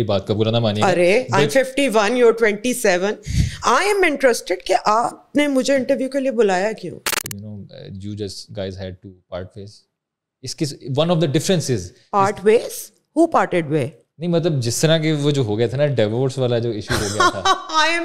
मेरी बात का बुरा ना मानिए अरे I am fifty one your twenty seven I am interested कि आपने मुझे इंटरव्यू के लिए बुलाया क्यों you know you just guys had to part ways इसकी one of the differences part ways who parted way नहीं मतलब जिस तरह के वो जो हो गया था ना डिवोर्स वाला जो इशू हो गया था I am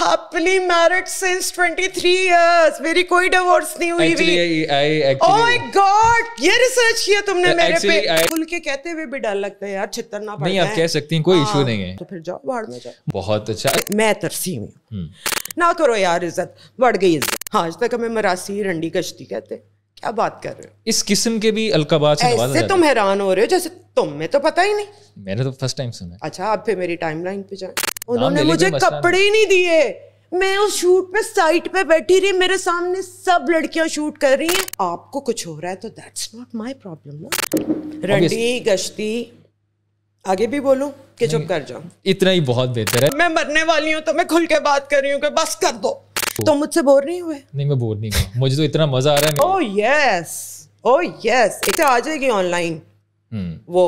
happily married since 23 years मेरी कोई डिवोर्स नहीं हुई भी आई ओह माय गॉड ये रिसर्च किया तुमने मेरे पे खुल के कहते हुए भी डर लगता है यार छितर ना नहीं आप कह सकती हैं कोई इशू हाँ, नहीं है तो फिर जाओ बाहर में जाओ बहुत अच्छा मैं तरसी हूं हम्म। ना करो यार इज्जत बढ़ गई इज्जत हां आज तक हमें मरासी रंडी कश्ती कहते हैं क्या बात कर रहे हो इस किस्म के भी अलकाबाद से ऐसे तुम हैरान हो रहे हो जैसे तुम्हें तो पता ही नहीं मैंने तो फर्स्ट टाइम सुना अच्छा आप फिर मेरी टाइम लाइन पे जाए उन्होंने मुझे कपड़े ही नहीं दिए मैं उस शूट पे साइट पे बैठी रही मेरे सामने सब लड़कियां शूट कर रही हैं आपको कुछ हो रहा है तो दैट्स नॉट माय प्रॉब्लम ना रंडी गश्ती आगे भी बोलूं कि चुप कर जाओ इतना ही बहुत बेहतर है मैं मरने वाली हूं तो मैं खुल के बात कर रही हूं कि बस कर दो तो तो मुझसे बोर नहीं हुए नहीं मैं बोर नहीं हुआ मुझे तो इतना मजा आ रहा है ओह यस ओह यस एक आ जाएगी ऑनलाइन वो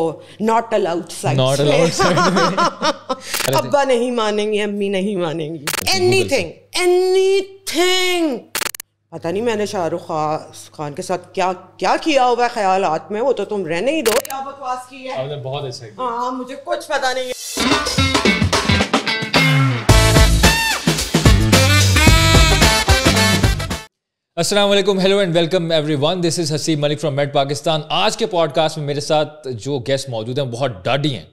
not allowed side not allowed side अब्बा नहीं मानेंगे अम्मी नहीं मानेंगी एनीथिंग एनीथिंग पता नहीं मैंने शाहरुख खान के साथ क्या क्या किया हुआ ख्याल हाथ में वो तो तुम रहने ही दो क्या बकवास की है बहुत अच्छा हाँ मुझे कुछ पता नहीं है Aslam hello and welcome everyone this is Haseeb Malik from met Pakistan आज के पॉडकास्ट में मेरे साथ जो गेस्ट मौजूद हैं बहुत डाडी हैं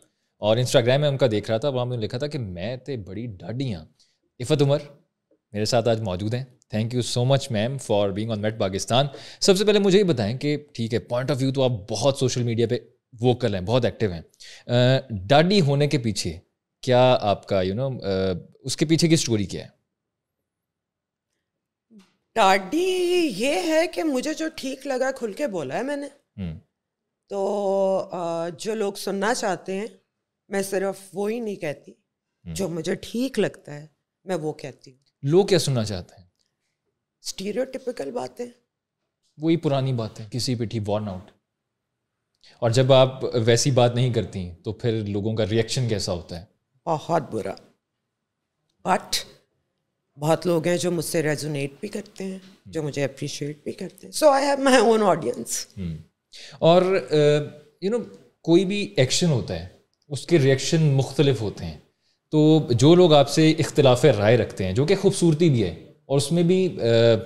और इंस्टाग्राम में उनका देख रहा था वहाँ मैंने लिखा था कि मैं तो बड़ी डाडी हाँ इफ़त उमर मेरे साथ आज मौजूद हैं thank you so much ma'am for being on met Pakistan सबसे पहले मुझे ये बताएं कि ठीक है पॉइंट ऑफ व्यू तो आप बहुत सोशल मीडिया पर वोकल हैं बहुत एक्टिव हैं डाडी होने के पीछे क्या आपका यू you नो know, उसके पीछे की स्टोरी क्या है टाडी ये है कि मुझे जो ठीक लगा खुल के बोला है मैंने हम्म। तो जो लोग सुनना चाहते हैं मैं सिर्फ वो ही नहीं कहती हम्म। जो मुझे ठीक लगता है मैं वो कहती हूँ लोग क्या सुनना चाहते हैं स्टीरियोटिपिकल बातें वही पुरानी बातें किसी पे ठीक वॉर्न आउट और जब आप वैसी बात नहीं करती तो फिर लोगों का रिएक्शन कैसा होता है बहुत बुरा बट बहुत लोग हैं जो मुझसे रेजोनेट भी करते हैं hmm. जो मुझे अप्रिशिएट भी करते हैं so I have my own audience और you uh, know you know, कोई भी एक्शन होता है उसके रिएक्शन मुख्तलिफ होते हैं तो जो लोग आपसे इख्तलाफ राय रखते हैं जो कि खूबसूरती भी है और उसमें भी uh,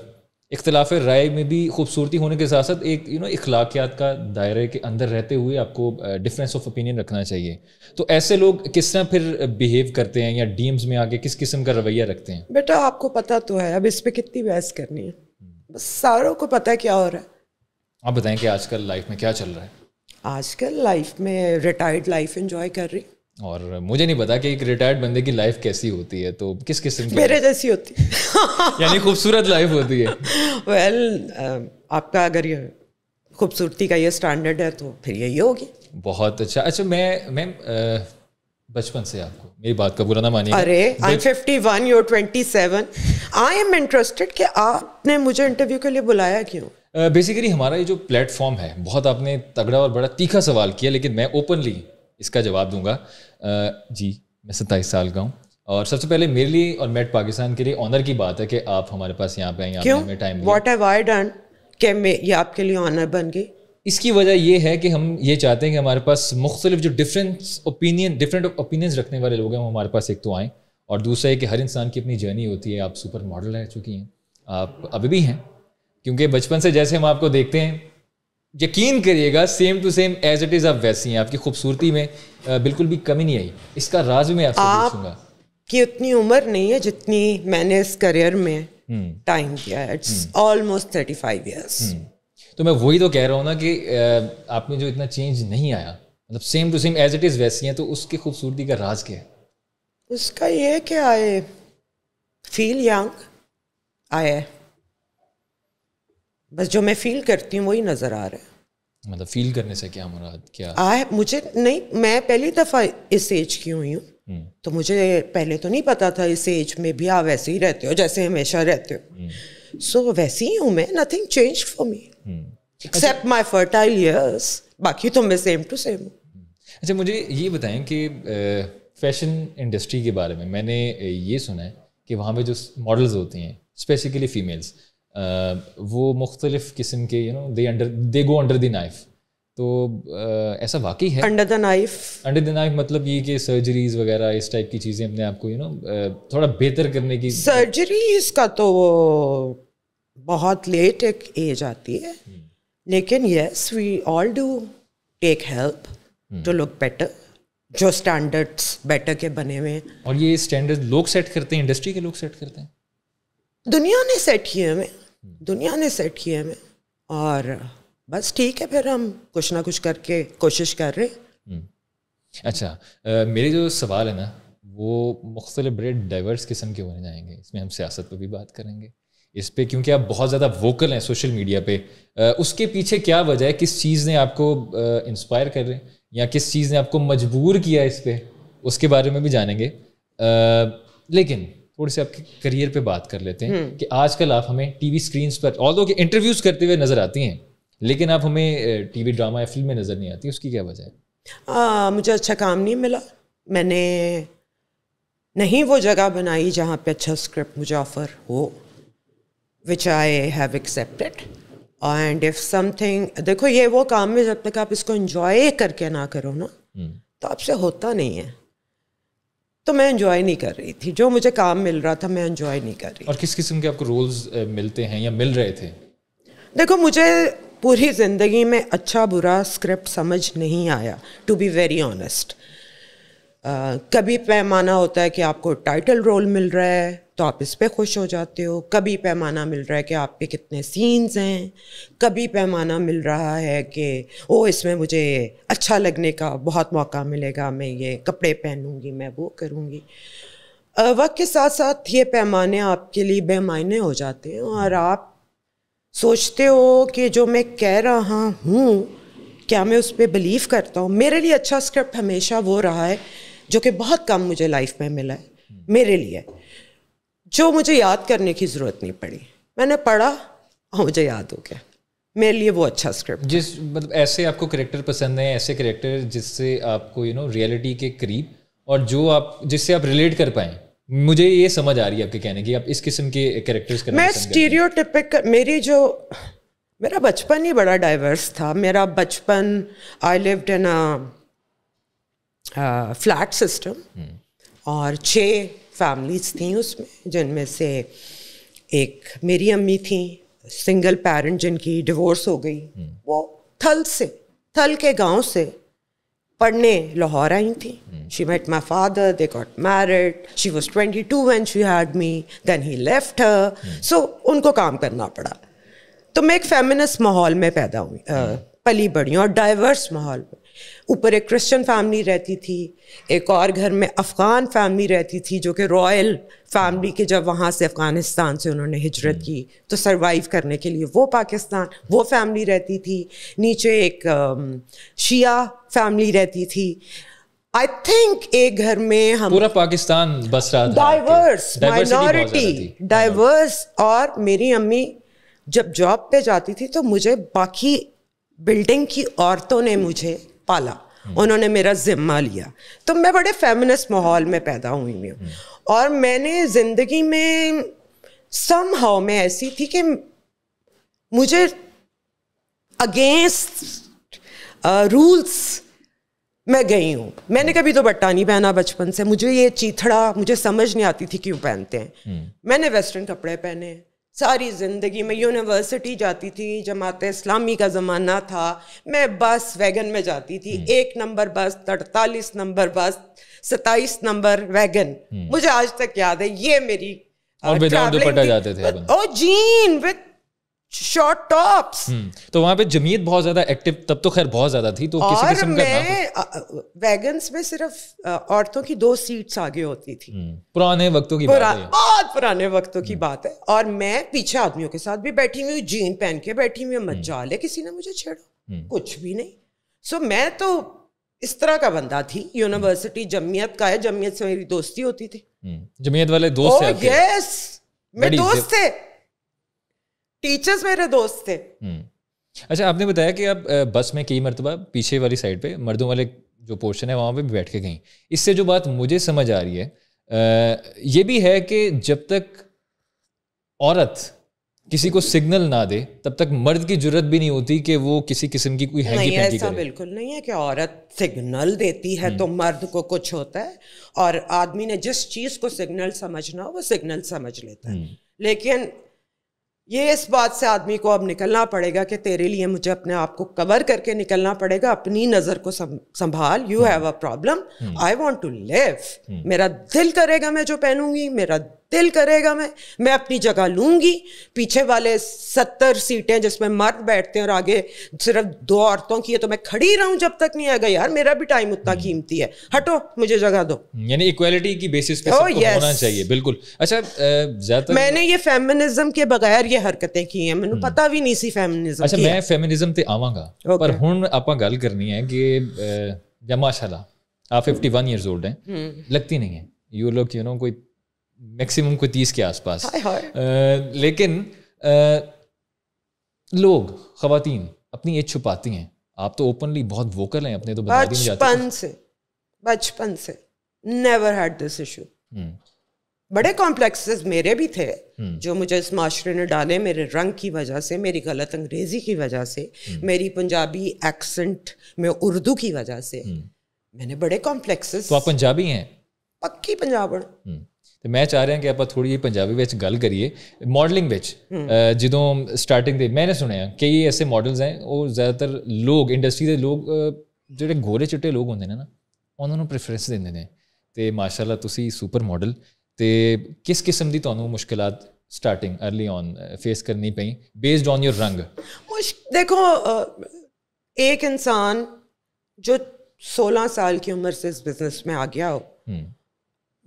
इख्तलाफ राय में भी खूबसूरती होने के साथ साथ एक यू नो इखलाकियात का दायरे के अंदर रहते हुए आपको डिफरेंस ऑफ ओपिनियन रखना चाहिए तो ऐसे लोग किस तरह फिर बिहेव करते हैं या डीम्स में आके किस किस्म का रवैया रखते हैं बेटा आपको पता तो है अब इस पर कितनी बहस करनी है हम्म। बस सारों को पता है क्या हो रहा है आप बताएं कि आजकल लाइफ में क्या चल रहा है आजकल लाइफ में रिटायर्ड लाइफ एंजॉय कर रही और मुझे नहीं पता कि एक रिटायर्ड बंदे की लाइफ कैसी होती है तो किस किस्म की मेरे जैसी होती है यानी खूबसूरत लाइफ होती है वेल well, आपका अगर ये खूबसूरती का ये स्टैंडर्ड है तो फिर यही होगी बहुत अच्छा अच्छा मैं मैम बचपन से आपको मेरी बात का बुरा ना मानिए अरे I fifty one your twenty seven I am interested कि आपने मुझे इंटरव्यू के लिए बुलाया क्यों बेसिकली uh, हमारा ये जो प्लेटफॉर्म है बहुत आपने तगड़ा और बड़ा तीखा सवाल किया लेकिन मैं ओपनली इसका जवाब दूंगा जी मैं सत्ताईस साल का हूँ और सबसे पहले मेरे लिए और मेट पाकिस्तान के लिए ऑनर की बात है कि आप हमारे पास यहाँ पे आए टाइम वॉट एव आई डन कि ये आपके लिए ऑनर बन गई इसकी वजह यह है कि हम ये चाहते हैं कि हमारे पास मुख्तलिफ जो डिफरेंस ओपिनियन डिफरेंट ओपिनियंस रखने वाले लोग हैं वो हमारे पास एक तो आएँ और दूसरा है कि हर इंसान की अपनी जर्नी होती है आप सुपर मॉडल रह चुकी हैं आप अभी भी हैं क्योंकि बचपन से जैसे हम आपको देखते हैं यकीन करिएगा same to same as it is आप वैसी हैं आपकी खूबसूरती में बिल्कुल भी कमी नहीं आई इसका राज भी मैं आपसे आप पूछूंगा कि उतनी उम्र नहीं है जितनी मैंने इस करियर में टाइम दिया it's almost thirty five years तो मैं वही तो कह रहा हूँ ना कि आप में जो इतना चेंज नहीं आया मतलब same to same as it is वैसी हैं तो उसकी खूबसूरती का राज क्या है उसका ये है कि आई फील यंग आए बस जो मैं फील करती हूँ वही नज़र आ रहा है मतलब फील करने से क्या मुराद क्या आ, मुझे नहीं मैं पहली दफ़ा इस एज की हुई हूँ हम्म। तो मुझे पहले तो नहीं पता था इस एज में भी आप वैसे ही रहते हो जैसे हमेशा रहते हो सो हम्म। so, वैसे ही हूँ मैं nothing change for me except my fertile years बाकी तो मैं सेम टू सेम हूँ हम्म। अच्छा मुझे ये बताएं कि फैशन इंडस्ट्री के बारे में मैंने ये सुना है कि वहाँ पे जो मॉडल्स होती हैं स्पेसिकली फीमेल्स वो मुख्तलिफ किस्म के you know they go under the knife तो ऐसा वाकई है under the knife under the knife मतलब ये कि सर्जरीज वगैरह इस टाइप की चीज़ें अपने आप को यू नो थोड़ा बेहतर करने की सर्जरीज का तो वो बहुत लेट एक एज आती है hmm. लेकिन yes we all do take help to look better जो स्टैंडर्ड्स बेटर के बने हुए हैं और ये स्टैंडर्ड लोग सेट करते हैं इंडस्ट्री के लोग सेट करते हैं दुनिया ने सेट किए हुए दुनिया ने सेट किए हमें और बस ठीक है फिर हम कुछ ना कुछ करके कोशिश कर रहे हैं हम्म। अच्छा मेरे जो सवाल है ना वो मुख्तलि बड़े डाइवर्स किस्म के होने जाएंगे इसमें हम सियासत पर भी बात करेंगे इस पर क्योंकि आप बहुत ज़्यादा वोकल हैं सोशल मीडिया पर उसके पीछे क्या वजह है किस चीज़ ने आपको इंस्पायर कर रहे हैं या किस चीज़ ने आपको मजबूर किया इस पर उसके बारे में भी जानेंगे आ, लेकिन थोड़ी सी आपके करियर पे बात कर लेते हैं हम्म। कि आजकल आप हमें टीवी स्क्रीन पर ऑल दो इंटरव्यूज करते हुए नजर आती हैं लेकिन आप हमें टीवी ड्रामा या फिल्म में नज़र नहीं आती उसकी क्या वजह है मुझे अच्छा काम नहीं मिला मैंने नहीं वो जगह बनाई जहाँ पे अच्छा स्क्रिप्ट मुझे ऑफर हो which I have accepted and if something देखो ये वो काम है जब तक आप इसको इंजॉय करके ना करो ना हम्म। तो आपसे होता नहीं है तो मैं इन्जॉय नहीं कर रही थी जो मुझे काम मिल रहा था मैं इन्जॉय नहीं कर रही और किस किस्म के आपको रोल्स मिलते हैं या मिल रहे थे देखो मुझे पूरी ज़िंदगी में अच्छा बुरा स्क्रिप्ट समझ नहीं आया टू बी वेरी ऑनेस्ट कभी पैमाना होता है कि आपको टाइटल रोल मिल रहा है तो आप इस पर खुश हो जाते हो कभी पैमाना मिल रहा है कि आपके कितने सीन्स हैं कभी पैमाना मिल रहा है कि ओ इसमें मुझे अच्छा लगने का बहुत मौका मिलेगा मैं ये कपड़े पहनूंगी मैं वो करूँगी वक्त के साथ साथ ये पैमाने आपके लिए बेमायने हो जाते हैं और आप सोचते हो कि जो मैं कह रहा हूँ क्या मैं उस पर बिलीव करता हूँ मेरे लिए अच्छा स्क्रिप्ट हमेशा वो रहा है जो कि बहुत कम मुझे लाइफ में मिला है मेरे लिए जो मुझे याद करने की ज़रूरत नहीं पड़ी मैंने पढ़ा और हाँ, मुझे याद हो गया मेरे लिए वो अच्छा स्क्रिप्ट जिस मतलब ऐसे आपको करेक्टर पसंद है ऐसे करेक्टर जिससे आपको यू नो रियलिटी के करीब और जो आप जिससे आप रिलेट कर पाए मुझे ये समझ आ रही है आपके कहने की आप इस किस्म के करेक्टर्स मैं स्टीरियोटिपिक मेरी जो मेरा बचपन ही बड़ा डाइवर्स था मेरा बचपन I lived in flat system hmm. और छः फैमिलीज थी उसमें जिनमें से एक मेरी अम्मी थी सिंगल पेरेंट जिनकी डिवोर्स हो गई hmm. वो थल से थल के गांव से पढ़ने लाहौर आई थी she met my father they got married she was twenty two when she had me then he left her so उनको काम करना पड़ा तो मैं एक फेमिनिस्ट माहौल में पैदा हुई hmm. पली बढ़ी और डाइवर्स माहौल में ऊपर एक क्रिश्चियन फैमिली रहती थी एक और घर में अफ़गान फैमिली रहती थी जो कि रॉयल फैमिली के जब वहाँ से अफ़गानिस्तान से उन्होंने हिजरत की तो सरवाइव करने के लिए वो पाकिस्तान वो फैमिली रहती थी नीचे एक um, शिया फैमिली रहती थी आई थिंक एक घर में हम पूरा पाकिस्तान बस रहा था डाइवर्स माइनॉरिटी डाइवर्स और मेरी अम्मी जब जॉब पे जाती थी तो मुझे बाकी बिल्डिंग की औरतों ने मुझे पाला उन्होंने मेरा ज़िम्मा लिया तो मैं बड़े फेमिनिस्ट माहौल में पैदा हुई हूँ और मैंने ज़िंदगी में सम हाउ में ऐसी थी कि मुझे अगेंस्ट रूल्स मैं गई हूँ मैंने कभी तो बट्टा नहीं पहना बचपन से मुझे ये चीथड़ा मुझे समझ नहीं आती थी क्यों पहनते हैं हम्म। मैंने वेस्टर्न कपड़े पहने हैं सारी ज़िंदगी मैं यूनिवर्सिटी जाती थी जमात इस्लामी का ज़माना था मैं बस वैगन में जाती थी हम्म। एक नंबर बस अड़तालीस नंबर बस सताइस नंबर वैगन हम्म। मुझे आज तक याद है ये मेरी और विदाउट दुपट्टा जाते थे ओ जीन विद शॉर्ट हम्म, टॉप्स तो वहां पे जमीयत बहुत ज्यादा एक्टिव तब तो खैर बहुत ज्यादा थी तो किसी किस्म का मैं वैगन्स में सिर्फ औरतों की दो सीट्स आगे होती थी हम्म, पुराने वक्तों की पुरा, बात है बहुत पुराने वक्तों की हम्म। बात है और मैं पीछे आदमियों के साथ भी बैठी हुई जीन पहन के बैठी हुई मत जा ले किसी ने मुझे छेड़ो कुछ भी नहीं सो मैं तो इस तरह का बंदा थी यूनिवर्सिटी जमीयत का है जमीयत से मेरी दोस्ती होती थी जमीयत वाले दोस्त यस oh, मैं दोस्त थे टीचर्स मेरे दोस्त थे हम्म। अच्छा आपने बताया कि आप बस में कई मरतबा पीछे वाली साइड पे मर्दों वाले जो पोर्शन है वहाँ पे बैठ के गई इससे जो बात मुझे समझ आ रही है ये भी है कि जब तक औरत किसी को सिग्नल ना दे तब तक मर्द की जरूरत भी नहीं होती कि वो किसी किस्म की कोई नहीं ऐसा बिल्कुल नहीं है कि औरत सिग्नल देती है हम्म। तो मर्द को कुछ होता है और आदमी ने जिस चीज को सिग्नल समझना हो वो सिग्नल समझ लेता है हम्म। लेकिन ये इस बात से आदमी को अब निकलना पड़ेगा कि तेरे लिए मुझे अपने आप को कवर करके निकलना पड़ेगा अपनी नज़र को संभाल you have a problem I want to live मेरा दिल करेगा मैं जो पहनूंगी मेरा दिल करेगा मैं मैं अपनी जगह लूंगी पीछे वाले सत्तर सीटें जिसमें मर्द बैठते हैं और आगे सिर्फ दो औरतों की है तो मैं खड़ी रहूं जब तक नहीं आएगा यार मेरा भी टाइम उतना कीमती है हटो मुझे जगह दो यानी इक्वालिटी की बेसिस पे oh, सबको yes. होना चाहिए बिल्कुल अच्छा मैंने ये फेमिनिज्म के बगैर ये हरकतें की हैं मैंने हम्म। पता भी नहीं सी ਫੈਮਿਨਿਜ਼ਮ अच्छा मैं ਫੈਮਿਨਿਜ਼ਮ ਤੇ ਆਵਾਂਗਾ पर ਹੁਣ ਆਪਾਂ गल करनी है कि जमाशाला आप ਆ 51 ਇਅਰਸ ओल्ड ਹੈ लगती नहीं है यू ਲੁੱਕ यू नो कोई मैक्सिमम को तीस के आसपास आ, लेकिन आ, लोग खातन अपनी एज छुपाती हैं आप तो ओपनली बहुत वोकल हैं अपने तो बचपन से बचपन से नेवर हैड दिस इशू बड़े कॉम्प्लेक्सेस मेरे भी थे हम्म। जो मुझे इस माशरे ने डाले मेरे रंग की वजह से मेरी गलत अंग्रेजी की वजह से हम्म। मेरी पंजाबी एक्सेंट में उर्दू की वजह से हम्म। मैंने बड़े कॉम्प्लेक्सेस तो आप पंजाबी हैं पक्की पंजाबण ਤੇ ਮੈਂ ਚਾਹ ਰਿਹਾ ਕਿ ਆਪਾਂ ਥੋੜੀ ਜਿਹੀ ਪੰਜਾਬੀ ਵਿੱਚ ਗੱਲ ਕਰੀਏ ਮਾਡਲਿੰਗ ਵਿੱਚ ਜਦੋਂ ਸਟਾਰਟਿੰਗ ਦੇ ਮੈਨੇ ਸੁਣਿਆ ਕਿ ਐਸੇ ਮਾਡਲਸ ਹੈ ਉਹ ਜ਼ਿਆਦਾਤਰ ਲੋਕ ਇੰਡਸਟਰੀ ਦੇ ਲੋਕ ਜਿਹੜੇ ਗੋਰੇ ਚਿੱਟੇ ਲੋਕ ਹੁੰਦੇ ਨੇ ਨਾ ਉਹਨਾਂ ਨੂੰ ਪ੍ਰੀਫਰੈਂਸ ਦਿੰਦੇ ਨੇ ਤੇ ਮਾਸ਼ਾਅੱਲਾ ਤੁਸੀਂ ਸੁਪਰ ਮਾਡਲ ਤੇ ਕਿਸ ਕਿਸਮ ਦੀ ਤੁਹਾਨੂੰ ਮੁਸ਼ਕਲਾਂ ਸਟਾਰਟਿੰਗ अर्ਲੀ ਔਨ ਫੇਸ ਕਰਨੀ ਪਈ ਬੇਸਡ ਔਨ ਯੂਰ ਰੰਗ ਮੁਸ਼ ਦੇਖੋ ਇੱਕ ਇਨਸਾਨ ਜੋ 16 ਸਾਲ ਦੀ ਉਮਰ ਸੇ ਇਸ ਬਿਜ਼ਨਸ ਮੇ ਆ ਗਿਆ हो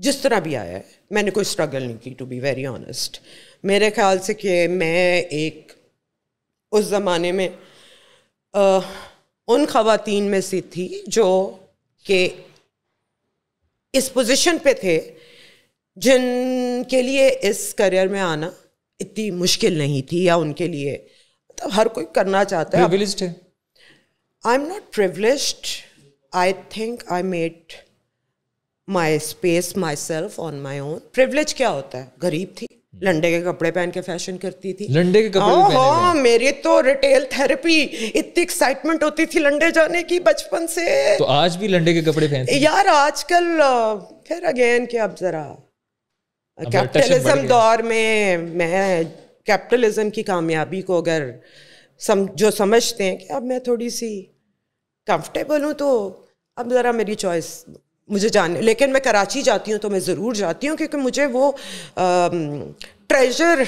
जिस तरह भी आया है मैंने कोई स्ट्रगल नहीं की टू बी वेरी ऑनेस्ट मेरे ख्याल से कि मैं एक उस ज़माने में आ, उन खातन में से थी जो कि इस पोजीशन पे थे जिनके लिए इस करियर में आना इतनी मुश्किल नहीं थी या उनके लिए मतलब हर कोई करना चाहता है I am not privileged I think I made my space myself on my own privilege क्या होता है गरीब थी लंडे के कपड़े पहन के फैशन करती थी लंडे के कपड़े हाँ हाँ मेरे तो रिटेल थेरेपी इतनी एक्साइटमेंट होती थी लंडे जाने की बचपन से तो आज भी लंडे के कपड़े पहनते यार आजकल फिर अगेन क्या अब जरा कैपिटलिज्म दौर में मैं कैपिटलिज्म की कामयाबी को अगर सम जो समझते हैं कि अब मैं थोड़ी सी कंफर्टेबल हूँ तो अब ज़रा मेरी चॉइस मुझे जान लेकिन मैं कराची जाती हूँ तो मैं ज़रूर जाती हूँ क्योंकि मुझे वो ट्रेजर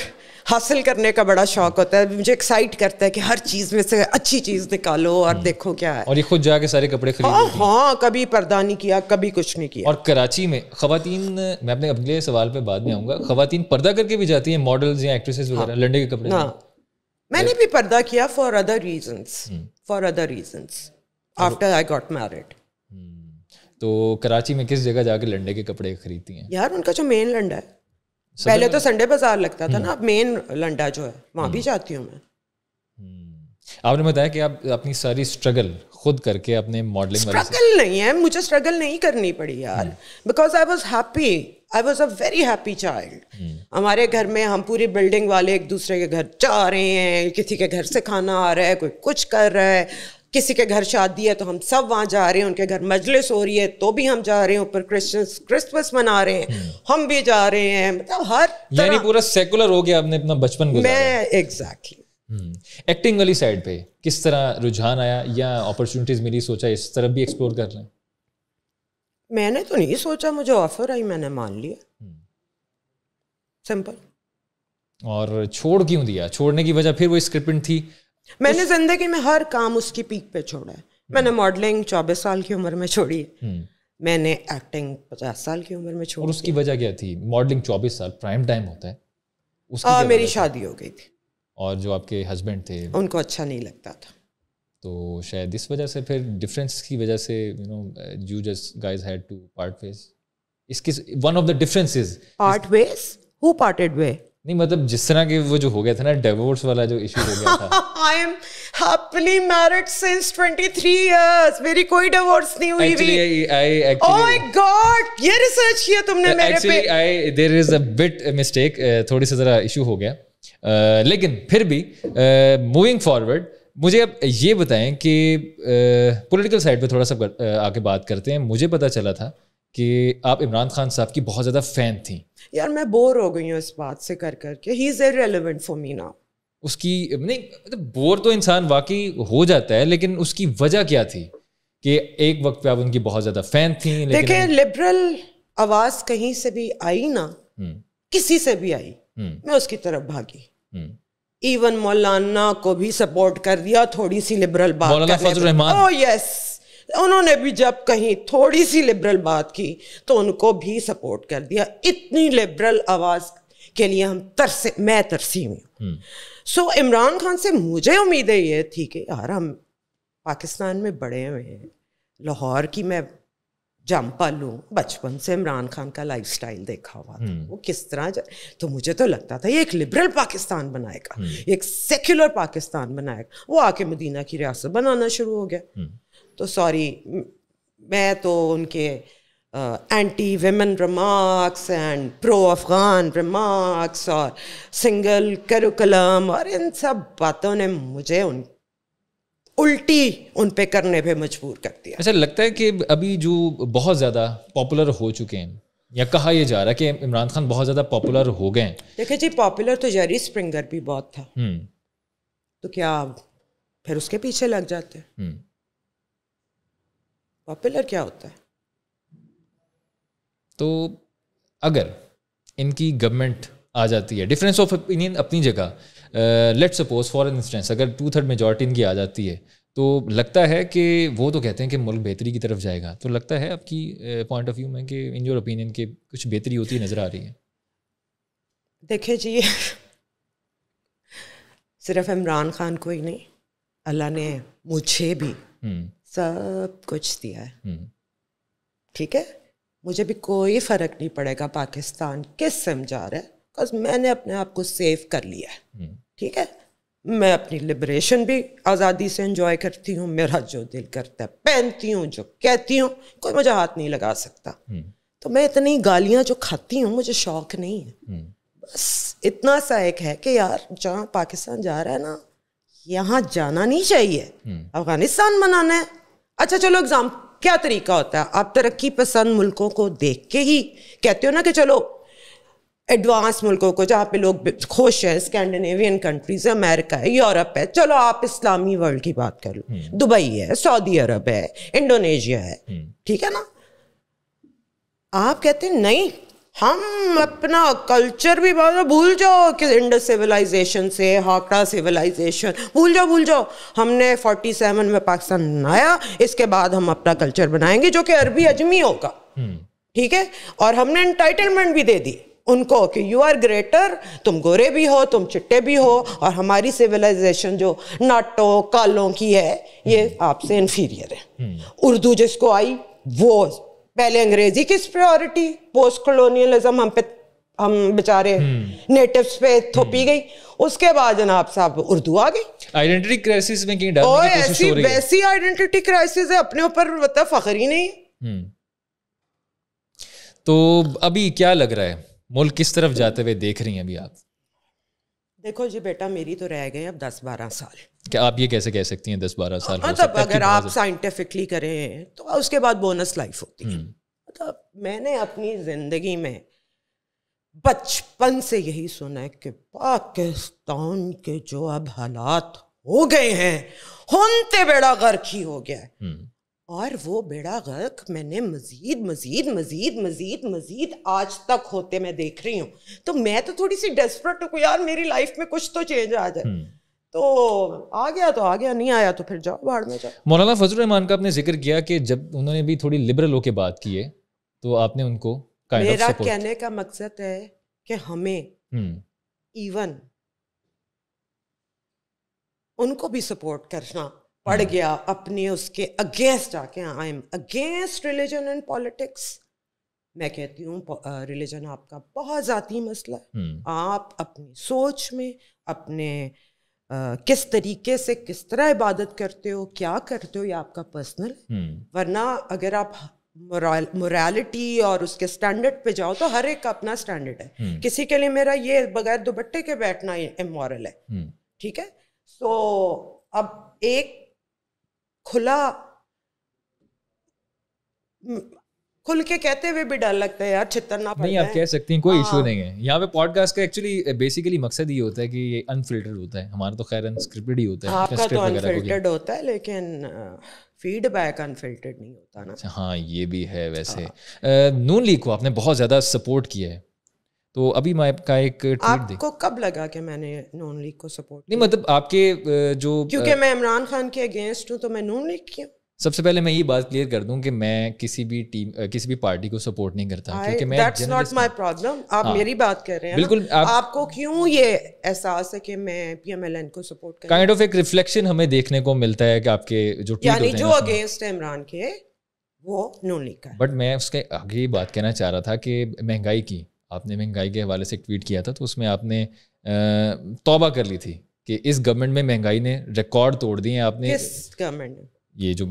हासिल करने का बड़ा शौक होता है मुझे एक्साइट करता है कि हर चीज़ में से अच्छी चीज़ निकालो और हम्म। देखो क्या है और ये खुद जाके सारे कपड़े खरीद हाँ हाँ कभी पर्दा नहीं किया कभी कुछ नहीं किया और कराची में खातन मैं अपने अगले सवाल पे बाद में आऊँगा खातन पर्दा करके भी जाती हैं मॉडल्स या एक्ट्रेसेस वगैरह हाँ। लंडे के कपड़े हाँ मैंने भी पर्दा किया for other reason for other reason after I got married तो कराची में किस जगह जाके लंडे के कपड़े खरीदती हैं यार उनका जो मेन लंडा है पहले तो संडे बाजार लगता था हम्म। ना अब मेन लंडा जो है वहाँ भी हम्म। जाती हूँ मैं हम्म। आपने बताया कि आप अपनी सारी स्ट्रगल खुद करके अपने मॉडलिंग स्ट्रगल नहीं है मुझे स्ट्रगल नहीं करनी पड़ी यार because I was happy I was a very happy child हमारे घर में हम पूरी बिल्डिंग वाले एक दूसरे के घर जा रहे हैं किसी के घर से खाना आ रहा है कोई कुछ कर रहा है किसी के घर शादी है तो हम सब वहाँ जा रहे हैं उनके घर मजलिस हो रही है तो भी हम जा रहे हैं ऊपर क्रिश्चियंस क्रिसमस मना रहे हैं हम्म। हम भी जा रहे हैं मतलब हर यानी पूरा सेकुलर हो गया आपने अपना बचपन मैं एग्जैक्टली हम्म। एक्टिंग वाली साइड पे किस तरह रुझान आया या अपॉर्चुनिटीज मिली सोचा इस तरफ भी एक्सप्लोर कर रहे मैंने तो नहीं सोचा मुझे ऑफर आई मैंने मान लिया सिंपल हम्म। और छोड़ क्यों दिया छोड़ने की वजह फिर वो स्क्रिप्ट थी मैंने जिंदगी में हर काम उसकी पीक पे छोड़ा है मैंने मॉडलिंग हम्म। चौबीस साल की उम्र में छोड़ी है हम्म। मैंने एक्टिंग पचास साल की उम्र में छोड़ी और उसकी वजह क्या थी मॉडलिंग चौबीस साल प्राइम टाइम होता है उसकी आ, मेरी शादी हो गई थी और जो आपके हस्बैंड थे उनको अच्छा नहीं लगता था तो शायद इस वजह से फिर डिफरेंस की वजह से you know you just guys had to part ways इसकी one of the differences part ways who parted way नहीं मतलब जिस तरह के वो जो हो गया था ना डिवोर्स वाला जो इशू हो गया था I am happily married since 23 years मेरी कोई डिवोर्स नहीं हुई भी I actually oh my god ये रिसर्च किया तुमने मेरे पे actually I there is a bit mistake थोड़ी सी जरा इशू हो गया uh, लेकिन फिर भी मूविंग uh, फॉरवर्ड मुझे अब ये बताएं कि पॉलिटिकल uh, साइड पे थोड़ा सा आके बात करते हैं मुझे पता चला था कि आप इमरान खान साहब की बहुत ज़्यादा फ़ैन थी यार मैं बोर हो गई हूँ इस बात से कर कर के ही is er relevant for me now उसकी नहीं मतलब तो बोर तो इंसान वाकई हो जाता है लेकिन उसकी वजह क्या थी कि एक वक्त पे आप उनकी बहुत ज़्यादा फैन थी देखिए लिबरल आवाज़ कहीं से भी आई ना हम्म। किसी से भी आई हम्म। मैं उसकी तरफ भागी इवन हम्म। मौलाना को भी सपोर्ट कर दिया थोड़ी सी लिबरल बात मौलाना ओ यस उन्होंने भी जब कहीं थोड़ी सी लिबरल बात की तो उनको भी सपोर्ट कर दिया इतनी लिबरल आवाज़ के लिए हम तरसे मैं तरसी हुई सो हम्म। इमरान खान से मुझे उम्मीदें ये थी कि यार हम पाकिस्तान में बड़े हुए हैं लाहौर की मैं जम पालू बचपन से इमरान खान का लाइफ स्टाइल देखा हुआ था हम्म। वो किस तरह जा... तो मुझे तो लगता था ये एक लिबरल पाकिस्तान बनाएगा हम्म। एक सेक्युलर पाकिस्तान बनाएगा वो आके मदीना की रियासत बनाना शुरू हो गया तो सॉरी मैं तो उनके anti women remarks and pro Afghan remarks और सिंगल करिकुलम और इन सब बातों ने मुझे उन उल्टी उन पे करने पे मजबूर कर दिया अच्छा लगता है कि अभी जो बहुत ज़्यादा पॉपुलर हो चुके हैं या कहा यह जा रहा है कि इमरान खान बहुत ज़्यादा पॉपुलर हो गए देखिए जी पॉपुलर तो जेरी स्प्रिंगर भी बहुत था हम्म। तो क्या फिर उसके पीछे लग जाते हैं हम्म। पॉपुलर क्या होता है तो अगर इनकी गवर्नमेंट आ जाती है डिफरेंस ऑफ ओपिनियन अपनी जगह लेट सपोज फॉर इंस्टेंस अगर टू थर्ड मेजोरिटी इनकी आ जाती है तो लगता है कि वो तो कहते हैं कि मुल्क बेहतरी की तरफ जाएगा तो लगता है आपकी पॉइंट ऑफ व्यू में कि इन योर ओपिनियन के कुछ बेहतरी होती नज़र आ रही है देखिए जी सिर्फ इमरान खान को ही नहीं अल्लाह ने मुझे भी हम्म। सब कुछ दिया है हम्म। ठीक है मुझे भी कोई फ़र्क नहीं पड़ेगा पाकिस्तान किस जा रहा है बिकॉज मैंने अपने आप को सेव कर लिया है हम्म। ठीक है मैं अपनी लिबरेशन भी आज़ादी से इंजॉय करती हूँ मेरा जो दिल करता है पहनती हूँ जो कहती हूँ कोई मुझे हाथ नहीं लगा सकता हम्म। तो मैं इतनी गालियाँ जो खाती हूँ मुझे शौक नहीं है बस इतना सा एक है कि यार जहाँ पाकिस्तान जा रहा है ना यहाँ जाना नहीं चाहिए अफगानिस्तान बनाना है अच्छा चलो एग्जाम क्या तरीका होता है आप तरक्की पसंद मुल्कों को देख के ही कहते हो ना कि चलो एडवांस मुल्कों को जहाँ पे लोग खुश हैं स्कैंडिनेवियन कंट्रीज है अमेरिका है यूरोप है चलो आप इस्लामी वर्ल्ड की बात कर लो हम्म। दुबई है सऊदी अरब है इंडोनेशिया है हम्म। ठीक है ना आप कहते हैं नहीं हम अपना कल्चर भी बहुत भूल जाओ कि इंडस सिविलाइजेशन से हाकड़ा सिविलाइजेशन भूल जाओ भूल जाओ हमने 47 में पाकिस्तान बनाया इसके बाद हम अपना कल्चर बनाएंगे जो कि अरबी अजमी होगा हम्म। ठीक है और हमने इंटाइटलमेंट भी दे दी उनको कि यू आर ग्रेटर तुम गोरे भी हो तुम चिट्टे भी हो और हमारी सिविलाइजेशन जो नाटो कालों की है ये हम्म। आपसे इन्फीरियर है हम्म। उर्दू जिसको आई वो पहले अंग्रेजी किस प्रायोरिटी पोस्ट कॉलोनियलिज्म हम पे हम बेचारे नेटिव्स हम्म। पे थोपी गई उसके बाद जनाब साहब उर्दू आ गई आइडेंटिटी क्राइसिस में कहीं और ऐसी वैसी आइडेंटिटी क्राइसिस है अपने ऊपर मतलब फखर ही नहीं हम्म। तो अभी क्या लग रहा है मुल्क किस तरफ जाते हुए देख रही हैं अभी आप देखो जी बेटा मेरी तो रह गए अब दस बारह साल क्या आप ये कैसे कह सकती हैं दस बारह साल मतलब अगर आप साइंटिफिकली करें तो उसके बाद बोनस लाइफ होती है हम्म। मतलब मैंने अपनी ज़िंदगी में बचपन से यही सुना है कि पाकिस्तान के जो अब हालात हो गए हैं होनते बेड़ा गर्क ही हो गया है हम्म। और वो बेड़ा गर्क मैंने मज़ीद मज़ीद मज़ीद मज़ीद मज़ीद आज तक होते मैं देख रही हूँ तो मैं तो थोड़ी सी डेस्परेट हूँ यार मेरी लाइफ में कुछ तो चेंज आ जाए हम्म। तो आ गया तो आ गया नहीं आया तो फिर जाओ बाढ़ में जाओ मौलाना फजल रहमान का आपने जिक्र किया कि जब उन्होंने भी थोड़ी लिबरल होके बात की है तो आपने उनको मेरा कहने का मकसद है कि हमें इवन हम्म। उनको भी सपोर्ट करना पढ़ गया अपने उसके अगेंस्ट आके I am against religion and politics मैं कहती हूँ रिलीजन आपका बहुत ज़ाती मसला है हम्म। आप अपनी सोच में अपने किस तरीके से किस तरह इबादत करते हो क्या करते हो ये आपका पर्सनल हम्म। वरना अगर आप मोरालिटी और उसके स्टैंडर्ड पे जाओ तो हर एक का अपना स्टैंडर्ड है हम्म। किसी के लिए मेरा ये बगैर दुपट्टे के बैठना इमोरल है ठीक है सो अब एक खुला हम्म, खुल के कहते हुए भी डर लगता है यार ना नहीं आप कह सकती हैं कोई इशू हाँ। नहीं है यहाँ पे पॉडकास्ट का एक्चुअली बेसिकली eh, मकसद ये होता है कि ये अनफिल्टर्ड होता है हमारा तो खैर अनस्क्रिप्टेड ही होता है आपका तो अनफिल्टर्ड होता है लेकिन फीडबैक अनफिल्टर्ड नहीं होता ना हाँ ये भी है वैसे हाँ। नून लीग को आपने बहुत ज़्यादा सपोर्ट किया है तो अभी मैं आपका एक ट्वीट आपको कब लगा कि मैंने नॉन लीग को सपोर्ट नहीं मतलब आपके जो क्योंकि मैं इमरान खान के अगेंस्ट हूँ तो मैं नॉन लीग की सबसे पहले मैं ये बात क्लियर कर दूं कि मैं किसी भी टीम किसी भी पार्टी को सपोर्ट नहीं करता I, क्योंकि मैं that's not my problem. आप हाँ, मेरी बात कर रहे हैं बिल्कुल आप, आपको क्यों ये एहसास है कि मैं पीएमएलएन को सपोर्ट कर काइंड ऑफ एक रिफ्लेक्शन हमें देखने को मिलता है कि आपके जो यानी जो अगेंस्ट है इमरान के वो नॉन लीग का बट मैं उसके आगे बात कहना चाह रहा था कि महंगाई की आपने महंगाई के हवाले से ट्वीट किया था तो उसमें आपने तोबा कर ली थी कि इस गवर्नमेंट में महंगाई ने रिकॉर्ड तोड़ दिए आपने गवर्नमेंट ये जो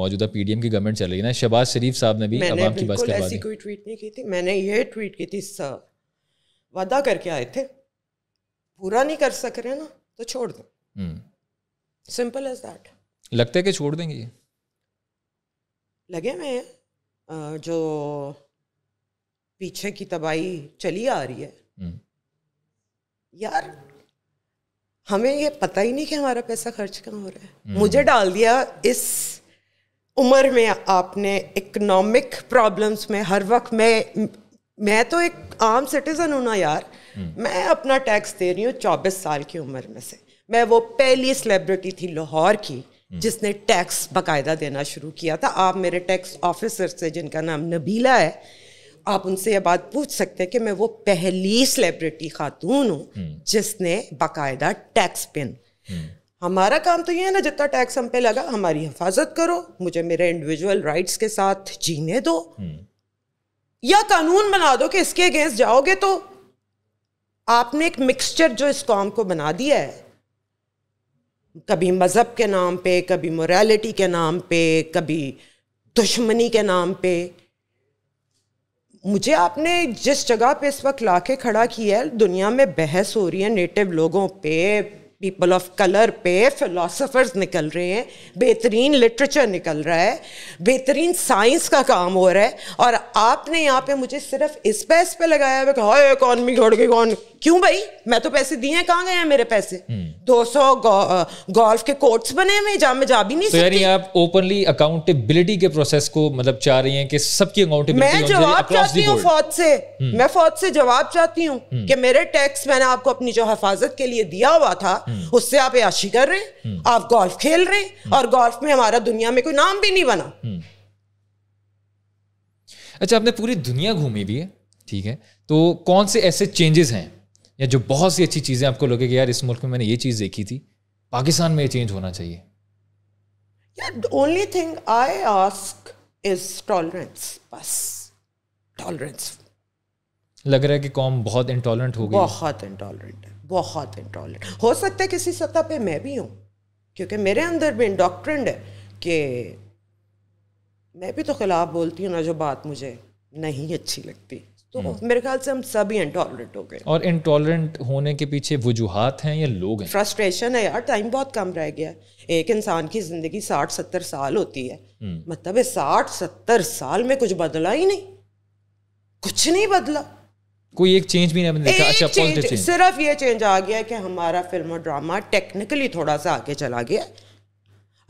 मौजूदा पीडीएम की गवर्नमेंट चल रही है ना शहबाज शरीफ साहब ने भी आवाम की बस करवा दी कोई ट्वीट नहीं की थी मैंने ये ट्वीट की थी सर वादा करके आए थे पूरा नहीं कर सक रहे ना तो छोड़ दो सिंपल एज दैट लगता है कि छोड़ देंगे लगे हुए जो पीछे की तबाही चली आ रही है हम्म। यार हमें ये पता ही नहीं कि हमारा पैसा खर्च कहाँ हो रहा है हम्म। मुझे डाल दिया इस उम्र में आपने इकोनॉमिक प्रॉब्लम्स में हर वक्त मैं मैं तो एक आम सिटीज़न हूँ ना यार हम्म। मैं अपना टैक्स दे रही हूँ चौबीस साल की उम्र में से मैं वो पहली सेलिब्रिटी थी लाहौर की जिसने टैक्स बाकायदा देना शुरू किया था आप मेरे टैक्स ऑफिसर से जिनका नाम नबीला है आप उनसे ये बात पूछ सकते हैं कि मैं वो पहली सेलिब्रिटी खातून हूँ हम्म। जिसने बाकायदा टैक्स हम्म। पिन हमारा काम तो ये है ना जितना टैक्स हम पे लगा हमारी हिफाजत करो मुझे मेरे इंडिविजुअल राइट्स के साथ जीने दो हम्म। या कानून बना दो कि इसके अगेंस्ट जाओगे तो आपने एक मिक्सचर जो इस कॉम को बना दिया है कभी मज़हब के नाम पे कभी मोरालिटी के नाम पे कभी दुश्मनी के नाम पे मुझे आपने जिस जगह पे इस वक्त लाके खड़ा किया है दुनिया में बहस हो रही है नेटिव लोगों पे पीपल ऑफ कलर पे फिलोसफर्स निकल रहे हैं बेहतरीन लिटरेचर निकल रहा है बेहतरीन साइंस का काम हो रहा है और आपने यहाँ पे मुझे सिर्फ इस बहस पे लगाया है हाय इकॉनमी घड़ गई कौन क्यों भाई मैं तो पैसे दिए हैं कहाँ गए हैं मेरे पैसे हम्म। दो सौ गोल्फ के कोर्ट्स बने हुए जहाँ मैं जा भी नहीं तो यानी आप ओपनली अकाउंटेबिलिटी के प्रोसेस को मतलब चाह रही हैं कि सबकी अकाउंटेबिलिटी मैं जवाब चाहती हूँ फौज से हम्म। मैं फौज से जवाब चाहती हूँ हम्म। कि मेरे टैक्स मैंने आपको अपनी जो हिफाजत के लिए दिया हुआ था उससे आप याशी कर रहे हैं आप गोल्फ खेल रहे हैं और गोल्फ में हमारा दुनिया में कोई नाम भी नहीं बना अच्छा आपने पूरी दुनिया घूमी भी है ठीक है तो कौन से ऐसे चेंजेस हैं या जो बहुत सी अच्छी चीज़ें आपको लगे कि यार इस मुल्क में मैंने ये चीज़ देखी थी पाकिस्तान में ये चेंज होना चाहिए only thing I ask is tolerance बस टॉलरेंस लग रहा है कि कौम बहुत इंटॉलरेंट हो गई बहुत इंटॉलरेंट है बहुत इंटॉलरेंट हो सकता है किसी सतह पे मैं भी हूँ क्योंकि मेरे अंदर भी इंडॉक्ट्रेंड है कि मैं भी तो खिलाफ बोलती हूँ ना जो बात मुझे नहीं अच्छी लगती तो हम्म। मेरे ख्याल से हम सभी इंटॉलरेंट हो गए और इंटॉलरेंट होने के पीछे वजूहत हैं या लोग हैं फ्रस्ट्रेशन है यार टाइम बहुत कम रह गया एक इंसान की ज़िंदगी साठ सत्तर साल होती है हम्म। मतलब साठ सत्तर साल में कुछ बदला ही नहीं कुछ नहीं बदला कोई एक चेंज भी नहीं देखा अच्छा पॉजिटिव चेंज सिर्फ ये चेंज आ गया कि हमारा फिल्म और ड्रामा टेक्निकली थोड़ा सा आगे चला गया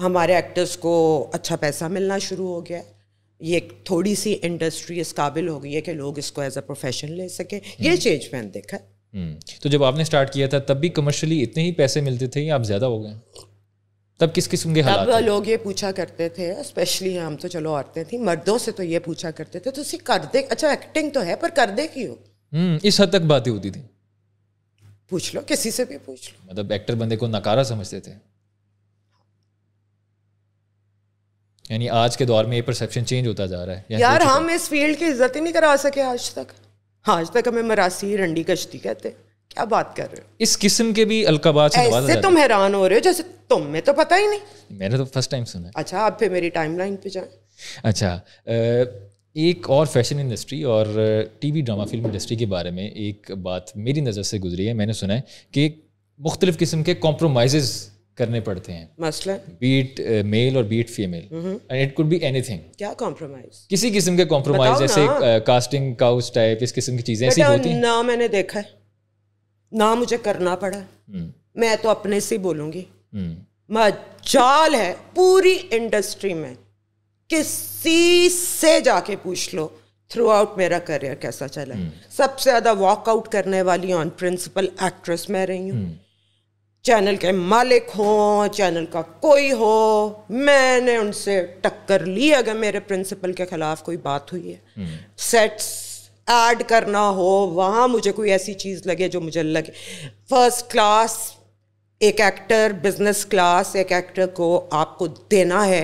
हमारे एक्टर्स को अच्छा पैसा मिलना शुरू हो गया है ये एक थोड़ी सी इंडस्ट्री इस काबिल हो गई है कि लोग इसको एज अ प्रोफेशन ले सकें ये चेंज हम्म। मैंने देखा हम्म। तो जब आपने स्टार्ट किया था तब भी कमर्शियली इतने ही पैसे मिलते थे या आप ज़्यादा हो गए तब किस किस्म के हालात लोग ये पूछा करते थे स्पेशली हम तो चलो औरतें थी मर्दों से तो ये पूछा करते थे तो उसे कर दे अच्छा एक्टिंग तो है पर कर दे क्यों हम्म, इस हद तक बातें होती थी पूछ लो किसी से भी पूछ लो मतलब एक्टर बंदे को नकारा समझते थे यानी आज के दौर में ये परसेप्शन चेंज होता जा रहा है या यार हम इस फील्ड की इज्जत ही नहीं करा सके आज तक आज तक हमें मरासी रंडी कश्ती कहते क्या बात कर रहे हो इस किस्म के भी अलकाबाज ऐसे तुम हैरान हो रहे हो जैसे तुम में तो पता ही नहीं मैंने तो फर्स्ट टाइम सुना अच्छा आप फिर मेरी टाइमलाइन पे जाए अच्छा एक और फैशन इंडस्ट्री और टीवी ड्रामा फिल्म इंडस्ट्री के बारे में एक बात मेरी नज़र से गुजरी है मैंने सुना है कि मुख्तलिफ़ किस्म के कॉम्प्रोमाइज़ करने पड़ते हैं मसला बीट मेल और be it female and it could be anything क्या कॉम्प्रोमाइज किसी किस्म के कॉम्प्रोमाइज जैसे कास्टिंग काउस टाइप इस किस्म की चीजें ऐसी होती हैं ना मैंने देखा है ना मुझे करना पड़ा hmm. मैं तो अपने से बोलूंगी hmm. मजाल है पूरी इंडस्ट्री में किसी से जाके पूछ लो थ्रू आउट मेरा करियर कैसा चला hmm. सबसे ज़्यादा वॉकआउट करने वाली ऑन प्रिंसिपल एक्ट्रेस मैं रही हूँ चैनल के मालिक हों चैनल का कोई हो मैंने उनसे टक्कर ली अगर मेरे प्रिंसिपल के ख़िलाफ़ कोई बात हुई है सेट्स हम्म। ऐड करना हो वहाँ मुझे कोई ऐसी चीज़ लगे जो मुझे लगे फर्स्ट क्लास एक एक्टर बिजनेस क्लास एक एक्टर को आपको देना है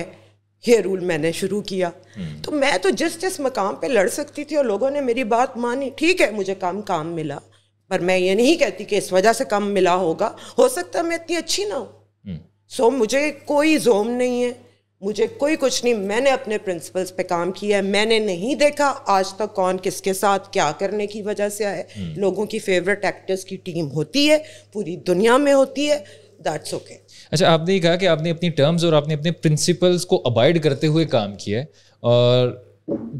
ये रूल मैंने शुरू किया हम्म। तो मैं तो जिस जिस मकाम पे लड़ सकती थी और लोगों ने मेरी बात मानी ठीक है मुझे काम काम मिला पर मैं ये नहीं कहती कि इस वजह से कम मिला होगा हो सकता है मैं इतनी अच्छी ना हूँ सो हम्म। so, मुझे कोई जोम नहीं है मुझे कोई कुछ नहीं मैंने अपने प्रिंसिपल्स पे काम किया है मैंने नहीं देखा आज तक कौन किसके साथ क्या करने की वजह से आए हम्म। लोगों की फेवरेट एक्टर्स की टीम होती है पूरी दुनिया में होती है दैट्स ओके okay. अच्छा आपने ये कहा कि आपने अपनी टर्म्स और आपने अपने प्रिंसिपल्स को अबाइड करते हुए काम किया है और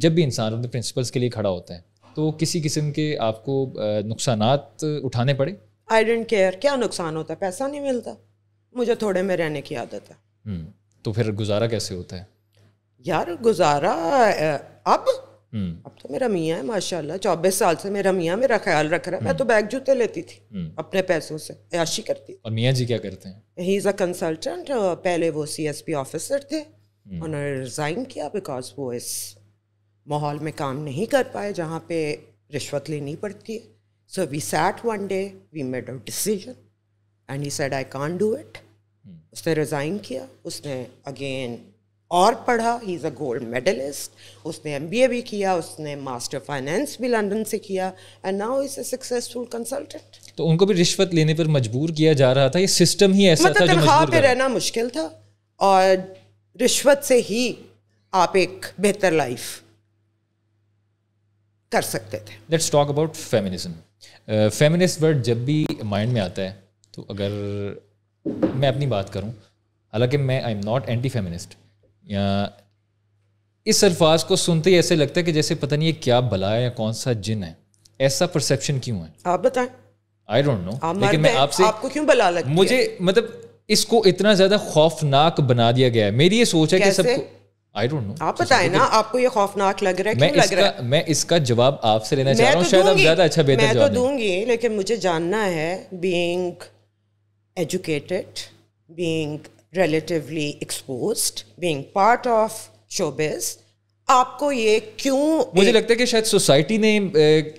जब भी इंसान अपने प्रिंसिपल्स के लिए खड़ा होता है तो किसी किस्म के आपको नुकसान उठाने पड़े आई डेंट केयर क्या नुकसान होता है पैसा नहीं मिलता मुझे थोड़े में रहने की आदत है हम्म, तो फिर गुजारा कैसे होता है यार गुजारा अब हम्म। अब तो मेरा मियाँ है माशाल्लाह चौबीस साल से मेरा मियाँ मेरा ख्याल रख रहा है मैं हम्म। तो बैग जूते लेती थी अपने पैसों से याशी करती और मियाँ जी क्या करते हैं ही इज़ अ कंसल्टेंट पहले वो सीएसपी ऑफिसर थे उन्होंने रिज़ाइन किया बिकॉज वो इस माहौल में काम नहीं कर पाए जहाँ पे रिश्वत लेनी पड़ती है so we sat one day we made a decision and he said I can do it उसने रिज़ाइन किया उसने अगेन और पढ़ा he is a gold medallist उसने एम बी ए भी किया उसने मास्टर फाइनेंस भी लंदन से किया and now is a successful consultant तो उनको भी रिश्वत लेने पर मजबूर किया जा रहा था ये सिस्टम ही ऐसा मतलब था जो मजबूर पे रहना मुश्किल था और रिश्वत से ही आप एक बेहतर लाइफ कर सकते थे let's talk about feminism feminist word जब भी माइंड में आता है तो अगर मैं अपनी बात करूं हालांकि मैं I am not anti feminist या इस अल्फाज को सुनते ही ऐसे लगता है कि जैसे पता नहीं ये क्या बला है या कौन सा जिन है ऐसा परसेप्शन क्यों है आप बताएं आई डोंट नो लेकिन मैं आपसे आपको क्यों बला लगती मुझे है? मतलब इसको इतना ज्यादा खौफनाक बना दिया गया है मेरी ये सोच है कि सबको आई डोंट नो आप बताएं ना आपको ये खौफनाक लग रहा है क्यों लग रहा है मैं इसका जवाब आपसे लेना चाह रहा तो हूं शायद आप ज्यादा अच्छा बेहतर जवाब मैं तो दूंगी लेकिन मुझे जानना है being educated being relatively exposed being part of showbiz आपको ये क्यों मुझे लगता है कि शायद सोसाइटी ने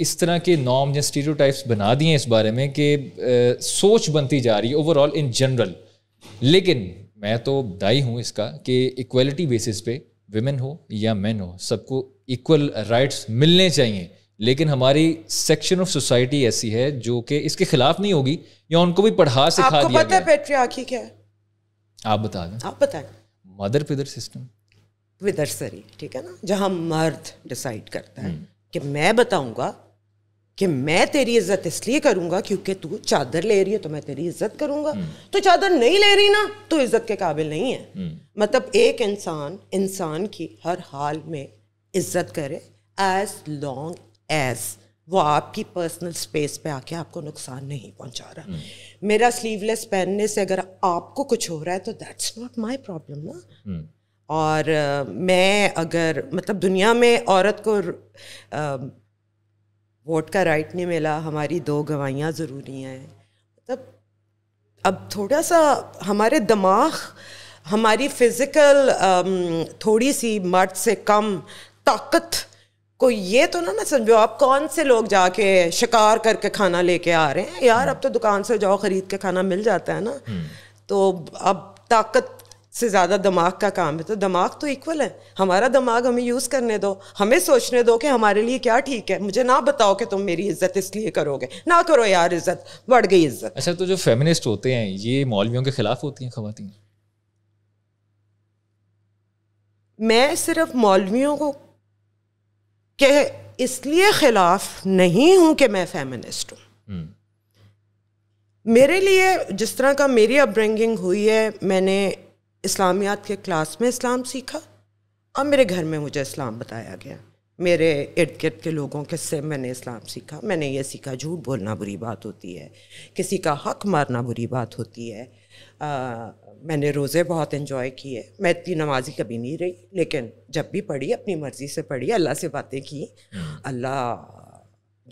इस तरह के नॉर्म या स्टीरियोटाइप्स बना दिए हैं इस बारे में कि सोच बनती जा रही है ओवरऑल इन जनरल लेकिन मैं तो दाई हूँ इसका कि इक्वलिटी बेसिस पे वेमेन हो या मैन हो सबको इक्वल राइट्स मिलने चाहिए लेकिन हमारी सेक्शन ऑफ सोसाइटी ऐसी है जो कि इसके खिलाफ नहीं होगी या उनको भी पढ़ा सिखा दिया पता गया। है पेट्रियार्की क्या है आप बता दें आप बता मदर पिदर सिस्टम विदरसरी ठीक है ना जहाँ मर्द डिसाइड करता है हम्म। कि मैं बताऊंगा कि मैं तेरी इज्जत इसलिए करूंगा क्योंकि तू चादर ले रही है तो मैं तेरी इज्जत करूंगा हम्म। तो चादर नहीं ले रही ना तो इज्जत के काबिल नहीं है हम्म। मतलब एक इंसान इंसान की हर हाल में इज्जत करे एज लॉन्ग एज वो आपकी पर्सनल स्पेस पे आके आपको नुकसान नहीं पहुंचा रहा हम्म। मेरा स्लीवलेस पहनने से अगर आपको कुछ हो रहा है तो दैट्स नॉट माई प्रॉब्लम ना और मैं अगर मतलब दुनिया में औरत को वोट का राइट नहीं मिला हमारी दो गवाइयाँ ज़रूरी हैं मतलब अब थोड़ा सा हमारे दिमाग हमारी फिज़िकल um, थोड़ी सी मर्द से कम ताकत को ये तो ना ना समझो आप कौन से लोग जाके शिकार करके खाना लेके आ रहे हैं यार अब तो दुकान से जाओ ख़रीद के खाना मिल जाता है ना हम्म। तो अब ताकत से ज़्यादा दिमाग का काम है तो दिमाग तो इक्वल है हमारा दिमाग हमें यूज़ करने दो हमें सोचने दो कि हमारे लिए क्या ठीक है मुझे ना बताओ कि तुम मेरी इज्जत इसलिए करोगे ना करो यार इज्जत बढ़ गई इज्जत अच्छा तो जो फेमिनिस्ट होते हैं ये मौलवियों के खिलाफ होती हैं खातन मैं सिर्फ मौलवियों को के इसलिए खिलाफ नहीं हूँ कि मैं फेमिनिस्ट हूँ हम्म। मेरे लिए जिस तरह का मेरी अपब्रिंगिंग हुई है मैंने इस्लामियात के क्लास में इस्लाम सीखा और मेरे घर में मुझे इस्लाम बताया गया मेरे इर्द गिर्द के लोगों के से मैंने इस्लाम सीखा मैंने ये सीखा झूठ बोलना बुरी बात होती है किसी का हक मारना बुरी बात होती है आ, मैंने रोज़े बहुत इन्जॉय किए मैं इतनी नमाजी कभी नहीं रही लेकिन जब भी पढ़ी अपनी मर्ज़ी से पढ़ी अल्लाह से बातें की अल्लाह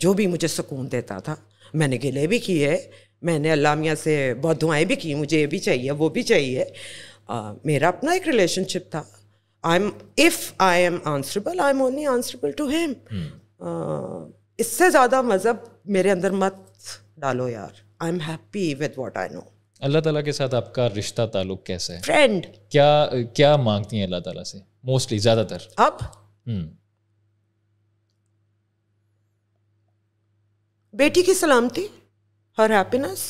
जो भी मुझे सुकून देता था मैंने गिले भी किए मैंने अल्लाह मियाँ से बहुत दुआएं भी की मुझे ये भी चाहिए वो भी चाहिए मेरा अपना एक रिलेशनशिप था I am if I am answerable I am only answerable to him इससे ज़्यादा मज़हब मेरे अंदर मत डालो यार I am happy with what I know Allah ताला के साथ आपका रिश्ता ताल्लुक कैसा है फ्रेंड क्या क्या मांगती हैं अल्लाह ताला से मोस्टली ज़्यादातर अब hmm. बेटी की सलामती हर हैप्पीनेस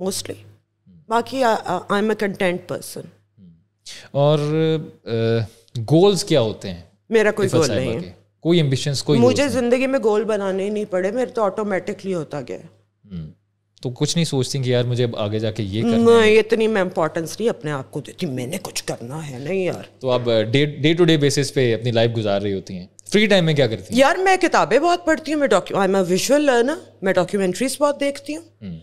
मोस्टली बाकी I am a content person और गोल्स uh, क्या होते हैं मेरा कोई गोल नहीं है कोई एम्बिशंस कोई मुझे जिंदगी में गोल बनाने ही नहीं पड़े मेरे तो ऑटोमेटिकली होता गया hmm. तो कुछ नहीं सोचती कि यार मुझे अब आगे जाके ये करना है इतनी मैं इम्पोर्टेंस नहीं अपने आप को देती मैंने कुछ करना है नहीं यार तो आप डे टू डे बेसिस पे अपनी लाइफ गुजार रही होती हैं फ्री टाइम में क्या करती हैं यार मैं किताबें बहुत पढ़ती हूँ मैं docu I am visual learner मैं डॉक्यूमेंट्रीज बहुत देखती हूँ hmm.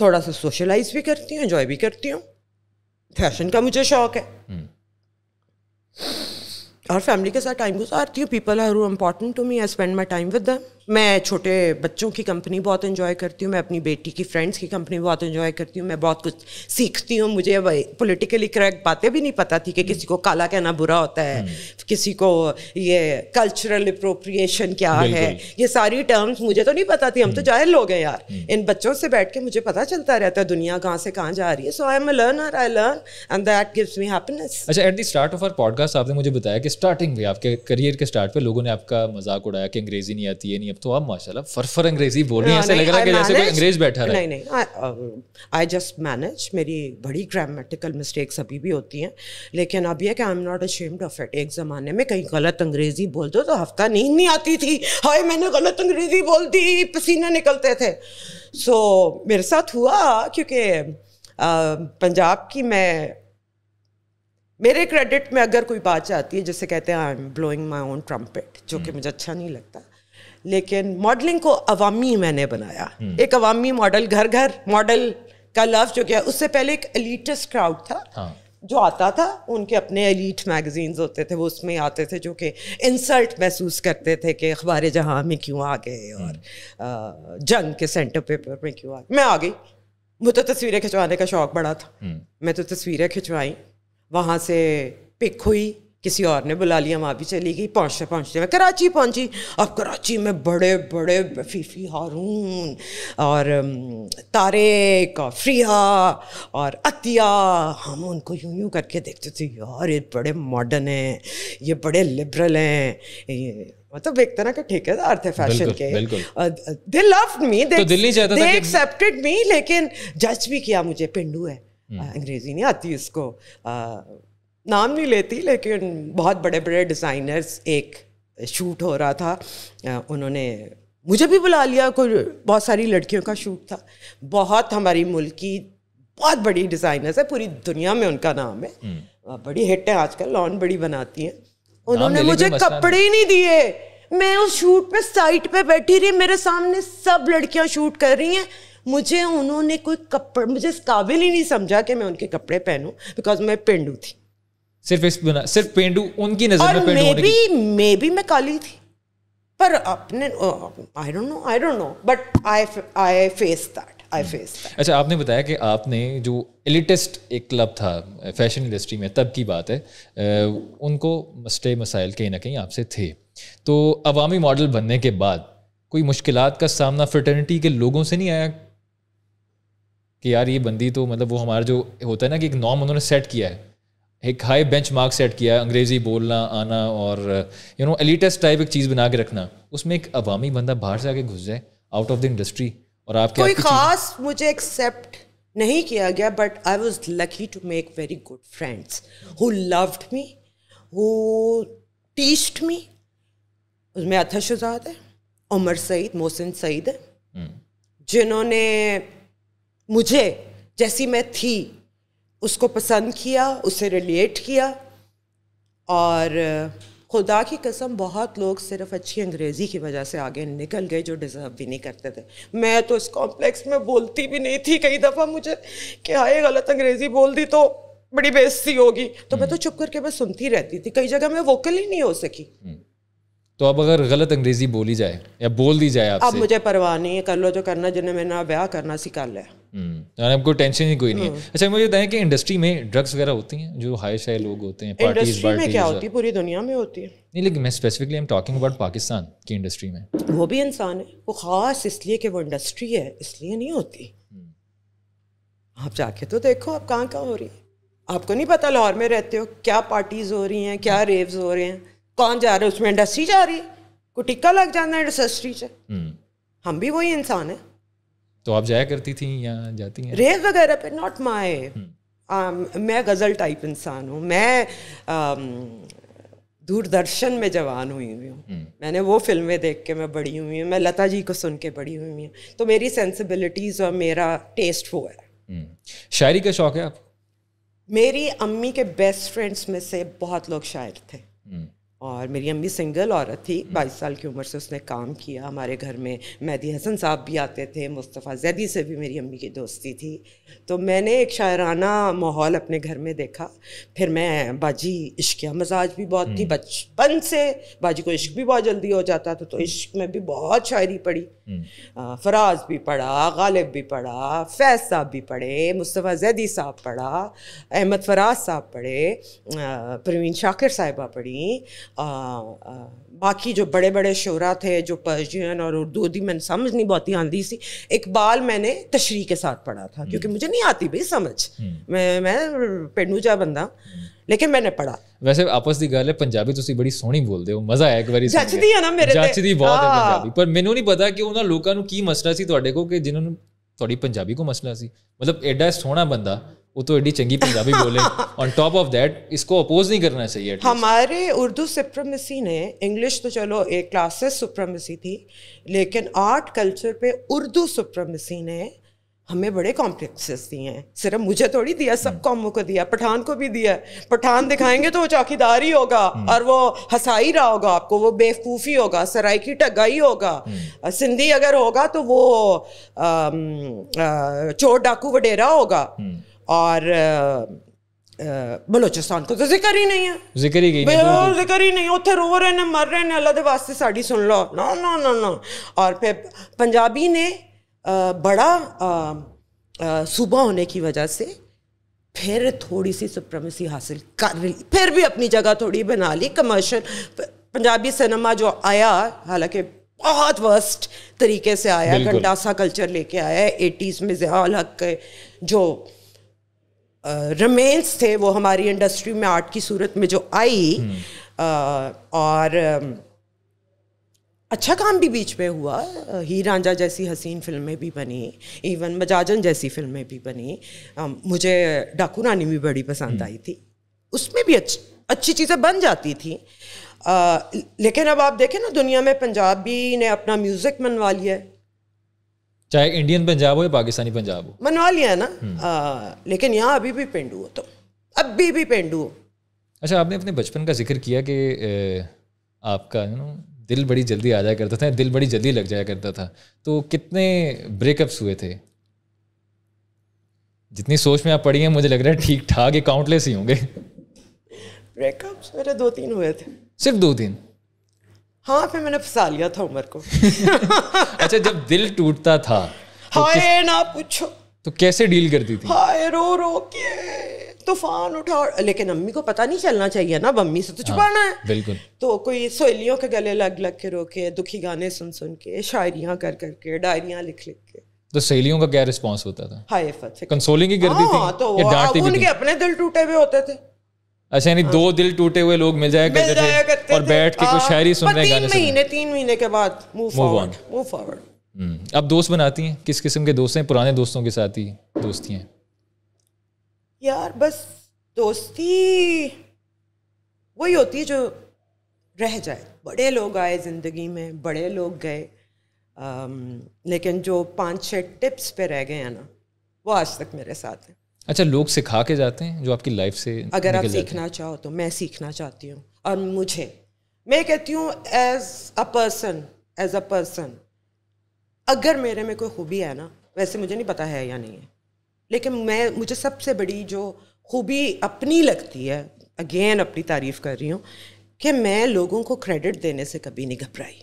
थोड़ा सा सोशलाइज भी करती हूँ एंजॉय भी करती हूँ फैशन का मुझे शौक है हम्म। और फैमिली के साथ टाइम गुजारती हूँ people are who important to me I spend my time with them मैं छोटे बच्चों की कंपनी बहुत इंजॉय करती हूँ मैं अपनी बेटी की फ्रेंड्स की कंपनी बहुत इंजॉय करती हूँ मैं बहुत कुछ सीखती हूँ मुझे अब पोलिटिकली करेक्ट बातें भी नहीं पता थी कि किसी को काला कहना बुरा होता है हम्म। किसी को ये कल्चरल अप्रोप्रिएशन क्या है ये सारी टर्म्स मुझे तो नहीं पता थी हम तो हम्म। जाहिर लोग हैं यार हम्म। इन बच्चों से बैठ के मुझे पता चलता रहता है दुनिया कहाँ से कहाँ जा रही है so I am learn learner I learn and that gives me happiness अच्छा at the start of our podcast आपने मुझे बताया कि स्टार्टिंग में आपके करियर के स्टार्ट पे लोगों ने आपका मजाक उड़ाया कि अंग्रेजी नहीं आती है नहीं एक तो आप माशाल्लाह फरफर अंग्रेजी बोल रही हैं ऐसे लग रहा है कि जैसे कोई अंग्रेज बैठा रहा है नहीं नहीं आई जस्ट मैनेज मेरी बड़ी ग्रामेटिकल मिस्टेक्स अभी भी होती हैं लेकिन अब यह कि I am not ashamed of it एक ज़माने में कहीं गलत अंग्रेजी बोल दो तो हफ्ता नींद नहीं आती थी हाय मैंने गलत अंग्रेजी बोल दी पसीने निकलते थे सो so, मेरे साथ हुआ क्योंकि uh, पंजाब की मैं मेरे क्रेडिट में अगर कोई बात जाती है जैसे कहते हैं I am blowing my own trumpet जो कि हम्म। मुझे अच्छा नहीं लगता लेकिन मॉडलिंग को अवामी मैंने बनाया एक अवामी मॉडल घर घर मॉडल का लफ्ज जो क्या उससे पहले एक एलिटस्ट क्राउड था हाँ। जो आता था उनके अपने एलिट मैगजीन्स होते थे वो उसमें आते थे जो कि इंसल्ट महसूस करते थे कि अखबार जहां में क्यों आ गए और हम्म। जंग के सेंटर पेपर में क्यों आ गए मैं आ गई मुझे तो तस्वीरें खिंचवाने का शौक़ बड़ा था हम्म। मैं तो तस्वीरें खिंचवाई वहाँ से पिक हुई किसी और ने बुला लिया वहाँ भी चली गई पहुँचते पहुँचते मैं कराची पहुँची अब कराची में बड़े बड़े फीफी हारून और तारेक और फ्रिया और अतिया हम उनको यूं यूं करके देखते थे यार ये बड़े मॉडर्न हैं ये बड़े लिबरल हैं मतलब एक तरह का ठेकेदार थे फैशन के दे लव मी दे एक्सेप्टेड मी लेकिन जज भी किया मुझे पिंडू है हम्म। अंग्रेजी नहीं आती इसको नाम नहीं लेती लेकिन बहुत बड़े बड़े डिज़ाइनर्स एक शूट हो रहा था उन्होंने मुझे भी बुला लिया कोई बहुत सारी लड़कियों का शूट था बहुत हमारी मुल्क की बहुत बड़ी डिज़ाइनर्स है पूरी दुनिया में उनका नाम है हम्म। बड़ी हिट है आजकल लॉन बड़ी बनाती हैं उन्होंने मुझे कपड़े ही नहीं दिए मैं उस शूट पे साइट पे बैठी रही मेरे सामने सब लड़कियां शूट कर रही हैं मुझे उन्होंने कोई कपड़े मुझे इस काबिल ही नहीं समझा कि मैं उनके कपड़े पहनूं बिकॉज मैं पेंडू थी सिर्फ इस बिना सिर्फ पेंडू उनकी नजर में पेंडू होने की मे बी मैं काली थी पर अपने I don't know I don't know but I I face that I face अच्छा आपने बताया कि आपने जो एलिटेस्ट एक क्लब था फैशन इंडस्ट्री में तब की बात है उनको मसले मसाइल कहीं ना कहीं आपसे थे तो अवामी मॉडल बनने के बाद कोई मुश्किल का सामना फ्रटर्निटी के लोगों से नहीं आया कि यार ये बंदी तो मतलब वो हमारा जो होता है ना कि एक नॉर्म उन्होंने सेट किया है एक हाई बेंच मार्क सेट किया अंग्रेज़ी बोलना आना और यू नो एलिटेस्ट टाइप एक चीज़ बना के रखना उसमें एक अवामी बंदा बाहर से आके घुस जाए आउट ऑफ द इंडस्ट्री और आपके कोई खास मुझे एक्सेप्ट नहीं किया गया but I was lucky to make very good friends who loved me who teased me उसमें अथा शुजाद है उमर सईद मोहसिन सईद है हम्म। जिन्होंने मुझे जैसी मैं थी उसको पसंद किया उसे रिलेट किया और खुदा की कसम बहुत लोग सिर्फ अच्छी अंग्रेज़ी की वजह से आगे निकल गए जो डिज़र्व भी नहीं करते थे मैं तो इस कॉम्प्लेक्स में बोलती भी नहीं थी कई दफ़ा मुझे कि हाय गलत अंग्रेज़ी बोल दी तो बड़ी बेइज्जती होगी तो मैं तो हम्म। चुप करके मैं सुनती रहती थी कई जगह मैं वोकल ही नहीं हो सकी हम्म। तो अब अगर गलत अंग्रेजी बोली जाए या बोल दी जाए आपसे अब मुझे परवाह नहीं है कर लो जो करना जिन्हें मैंने ब्याह करना सिखा लिया हम्म, तो आपको टेंशन ही कोई नहीं है हम्म। अच्छा मुझे बताएं कि इंडस्ट्री में ड्रग्स वगैरह होती हैं जो हाई शाई लोग होते हैं इंडस्ट्री में क्या होती है पूरी दुनिया में होती है नहीं लेकिन मैं specifically I am talking about Pakistan की इंडस्ट्री में वो भी इंसान है वो खास इसलिए कि वो इंडस्ट्री है इसलिए नहीं होती हम्म। आप जाके तो देखो आप कहाँ कहाँ हो रही है आपको नहीं पता लाहौर में रहते हो क्या पार्टीज हो रही हैं क्या रेव्स हो रहे हैं कौन जा रहा है उसमें इंडस्ट्री जा रही है को टिक्का लग जाना है इंडस्ट्री से हम्म। हम भी वही इंसान है तो आप जाया करती थी या जाती हैं रेस वगैरह पे नॉट माय हम्म। um, मैं गज़ल टाइप इंसान हूँ मैं um, दूरदर्शन में जवान हुई हुई हूँ हम्म। मैंने वो फिल्में देख के मैं बड़ी हुई हूँ मैं लता जी को सुन के बड़ी हुई हूँ तो मेरी सेंसिबिलिटीज़ और मेरा टेस्ट वो है शायरी का शौक है आपको मेरी अम्मी के बेस्ट फ्रेंड्स में से बहुत लोग शायर थे और मेरी अम्मी सिंगल औरत थी हम्म। बाईस साल की उम्र से उसने काम किया हमारे घर में मेहदी हसन साहब भी आते थे मुस्तफ़ा जैदी से भी मेरी अम्मी की दोस्ती थी तो मैंने एक शायराना माहौल अपने घर में देखा फिर मैं बाजी इश्क मजाज भी बहुत थी हम्म। बचपन से बाजी को इश्क भी बहुत जल्दी हो जाता था तो इश्क में भी बहुत शायरी पढ़ी फराज भी पढ़ा गालिब भी पढ़ा फैज साहब भी पढ़े मुस्तफ़ा जैदी साहब पढ़ा अहमद फराज साहब पढ़े प्रवीण शाकिर साहिबा पढ़ी बाकी जो बड़े बड़े शोरा थे जो पर्शियन और उर्दू थी मैंने समझ नहीं बहुत ही आंधी सी इकबाल मैंने तशरी के साथ पढ़ा था क्योंकि मुझे नहीं आती भाई समझ मैं मैं पेंडू जा बंदा ਲੇਕਿਨ ਮੈਨੇ ਪੜਾ ਵੈਸੇ ਆਪਸ ਦੀ ਗੱਲ ਹੈ ਪੰਜਾਬੀ ਤੁਸੀਂ ਬੜੀ ਸੋਹਣੀ ਬੋਲਦੇ ਹੋ ਮਜ਼ਾ ਆਇਆ ਇੱਕ ਵਾਰੀ ਜੱਚਦੀ ਹੈ ਨਾ ਮੇਰੇ ਤੇ ਜੱਚਦੀ ਬਹੁਤ ਹੈ ਪੰਜਾਬੀ ਪਰ ਮੈਨੂੰ ਨਹੀਂ ਪਤਾ ਕਿ ਉਹਨਾਂ ਲੋਕਾਂ ਨੂੰ ਕੀ ਮਸਲਾ ਸੀ ਤੁਹਾਡੇ ਕੋ ਕਿ ਜਿਨ੍ਹਾਂ ਨੂੰ ਤੁਹਾਡੀ ਪੰਜਾਬੀ ਕੋ ਮਸਲਾ ਸੀ ਮਤਲਬ ਐਡਾ ਸੋਹਣਾ ਬੰਦਾ वो तो एडी चंगी पंजाबी बोले ऑन टॉप ऑफ दैट इसको अपोज नहीं करना चाहिए हमारे उर्दू सुप्रमेसी ने इंग्लिश तो चलो एक क्लासेस सुप्रमेसी थी लेकिन आर्ट कल्चर पे उर्दू सुप्रमेसी ने हमें बड़े कॉम्प्लेक्सेस दिए हैं सिर्फ मुझे थोड़ी दिया सब हम्म। कौमों को दिया पठान को भी दिया पठान दिखाएंगे तो वो चौकीदार ही होगा हम्म। और वो हसाई रहा होगा आपको वो बेवकूफ़ी होगा सराय की टगाई होगा हम्म। सिंधी अगर होगा तो वो चोर डाकू वडेरा होगा और बलोचिस्तान को तो, तो जिक्र ही नहीं है जिक्र ही नहीं जिक्र ही नहीं उत्थे रो रहे ने मर रहे ने अल्लाह के वास्ते साड़ी सुन लो ना ना ना ना और फिर पंजाबी ने बड़ा सूबा होने की वजह से फिर थोड़ी सी सुप्रमेसी हासिल कर ली फिर भी अपनी जगह थोड़ी बना ली कमर्शियल पंजाबी सिनेमा जो आया हालांकि बहुत वर्स्ट तरीके से आया घंटासा कल्चर लेके आया एटीज़ में जयाल हक के जो रमेंस थे वो हमारी इंडस्ट्री में आर्ट की सूरत में जो आई आ, हम्म। और अच्छा काम भी बीच में हुआ ही रांझा जैसी हसीन फिल्में भी बनी इवन मजाजन जैसी फिल्में भी बनी मुझे डाकू रानी भी बड़ी पसंद हम्म। आई थी उसमें भी अच्छी अच्छी चीज़ें बन जाती थी आ, लेकिन अब आप देखें ना दुनिया में पंजाबी ने अपना म्यूज़िक मनवा लिया है चाहे इंडियन पंजाब हो या पाकिस्तानी पंजाब हो मनवा लिया है ना आ, हम्म। लेकिन यहाँ अभी भी पेंडू हो तो अभी भी पेंडू हो अच्छा आपने अपने बचपन का जिक्र किया कि आपका यू नो दिल बड़ी जल्दी आ जाया करता था दिल बड़ी जल्दी लग जाया करता था तो कितने ब्रेकअप्स हुए थे जितनी सोच में आप पड़ी हैं मुझे लग रहा है ठीक ठाक ये काउंटलेस ही होंगे ब्रेकअप्स मेरे दो तीन हुए थे सिर्फ दो तीन हाँ फिर मैंने फसा लिया था उम्र को अच्छा जब दिल टूटता था तो हाय ना पूछो तो कैसे डील करती थी हाय रो रो के तूफान उठा लेकिन अम्मी को पता नहीं चलना चाहिए ना अब अम्मी से तो हाँ, छुपाना है बिल्कुल तो कोई सहेलियों के गले लग लग के रोके दुखी गाने सुन सुन के शायरिया कर करके के लिख लिख के तो सहेलियों का क्या रिस्पॉन्स होता था हाय कंसोलिंग ही करती थी हाँ, तो डांटती भी उनके अपने दिल टूटे हुए होते थे अच्छा यानी दो हाँ। दिल टूटे हुए लोग मिल जाया करते थे और बैठ के कुछ शायरी सुन रहे गाने सुन महीने तीन महीने के बाद मूव फॉरवर्ड मूव फॉरवर्ड हम्म। अब दोस्त बनाती हैं किस किस्म के दोस्त हैं पुराने दोस्तों के साथ ही दोस्ती हैं यार बस दोस्ती वही होती है जो रह जाए बड़े लोग आए ज़िंदगी में बड़े लोग गए लेकिन जो पांच छः टिप्स पे रह गए हैं ना वो आज तक मेरे साथ हैं अच्छा लोग सिखा के जाते हैं जो आपकी लाइफ से अगर आप सीखना चाहो तो मैं सीखना चाहती हूँ और मुझे मैं कहती हूँ as a person as a person अगर मेरे में कोई खूबी है ना वैसे मुझे नहीं पता है या नहीं है लेकिन मैं मुझे सबसे बड़ी जो खूबी अपनी लगती है अगेन अपनी तारीफ कर रही हूँ कि मैं लोगों को क्रेडिट देने से कभी नहीं घबराई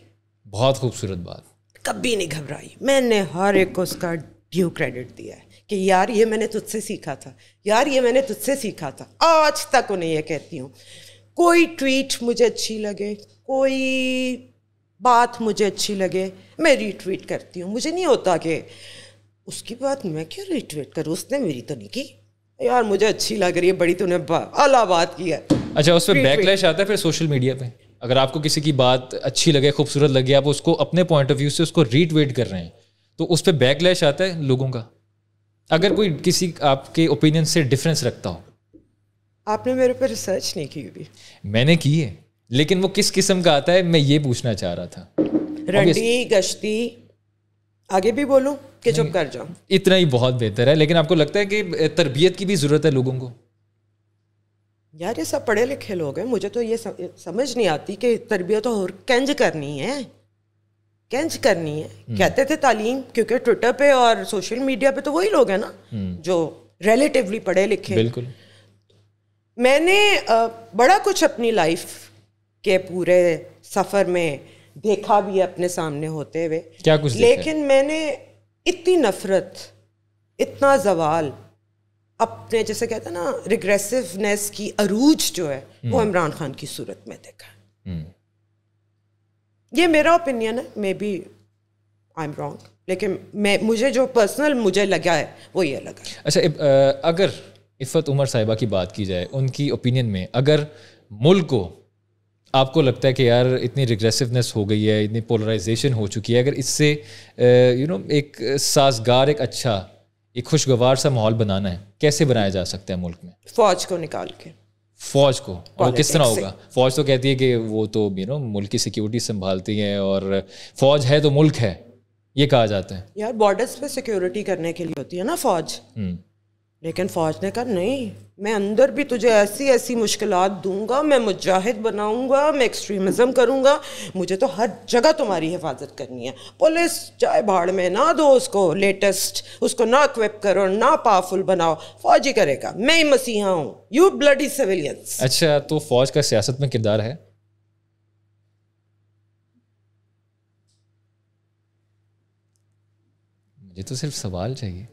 बहुत खूबसूरत बात कभी नहीं घबराई मैंने हर एक को उसका ड्यू क्रेडिट दिया है कि यार ये मैंने तुझसे सीखा था यार ये मैंने तुझसे सीखा था आज तक उन्हें यह कहती हूँ कोई ट्वीट मुझे अच्छी लगे कोई बात मुझे अच्छी लगे मैं रीट्वीट करती हूँ मुझे नहीं होता कि उसकी बात मैं क्यों रीट्वीट करूँ उसने मेरी तो नहीं की यार मुझे अच्छी लग रही है बड़ी तूने अला बात की है अच्छा उस पर बैकलैश आता है फिर सोशल मीडिया पे अगर आपको किसी की बात अच्छी लगे खूबसूरत लगे आप उसको अपने पॉइंट ऑफ व्यू से उसको रीट्वीट कर रहे हैं तो उस पर बैकलैश आता है लोगों का अगर कोई किसी आपके ओपिनियन से डिफरेंस रखता हो आपने मेरे पर रिसर्च नहीं की हुई मैंने की है लेकिन वो किस किस्म का आता है मैं ये पूछना चाह रहा था रंडी गश्ती आगे भी बोलूं कि चुप कर जाओ इतना ही बहुत बेहतर है लेकिन आपको लगता है कि तरबियत की भी ज़रूरत है लोगों को यार ये सब पढ़े लिखे लोग हैं मुझे तो ये समझ नहीं आती कि तरबियत और कंज करनी है कैंज करनी है हम्म। कहते थे तालीम क्योंकि ट्विटर पे और सोशल मीडिया पे तो वही लोग हैं ना हम्म। जो रिलेटिवली पढ़े लिखे बिल्कुल मैंने बड़ा कुछ अपनी लाइफ के पूरे सफ़र में देखा भी अपने सामने होते हुए क्या कुछ लेकिन मैंने इतनी नफ़रत इतना जवाल अपने जैसे कहते हैं ना रिग्रेसिवनेस की अरूज जो है वो हम्म। इमरान खान की सूरत में देखा है हम्म। ये मेरा ओपिनियन है maybe I am wrong लेकिन मैं मुझे जो पर्सनल मुझे लगा है वो ये लगा अच्छा अगर इफ़त उमर साहिबा की बात की जाए उनकी ओपिनियन में अगर मुल्क को आपको लगता है कि यार इतनी रिग्रेसिवनेस हो गई है इतनी पोलराइजेशन हो चुकी है अगर इससे यू नो एक साजगार एक अच्छा एक खुशगवार सा माहौल बनाना है कैसे बनाया जा सकता है मुल्क में फौज को निकाल के फौज को और किस तरह होगा फौज तो कहती है कि वो तो यू नो मुल्क की सिक्योरिटी संभालती है और फौज है तो मुल्क है ये कहा जाता है यार बॉर्डर्स पे सिक्योरिटी करने के लिए होती है ना फौज हम्म। लेकिन फौज ने कहा नहीं मैं अंदर भी तुझे ऐसी ऐसी मुश्किल दूंगा मैं मुजाहिद बनाऊंगा मैं एक्सट्रीमिज्म करूंगा मुझे तो हर जगह तुम्हारी हिफाजत करनी है पुलिस चाहे भाड़ में ना दो उसको लेटेस्ट उसको ना क्विप करो ना पावरफुल बनाओ फौजी करेगा मैं ही मसीहा हूँ यू इज सिविलियंस अच्छा तो फौज का सियासत में किरदार है मुझे तो सिर्फ सवाल चाहिए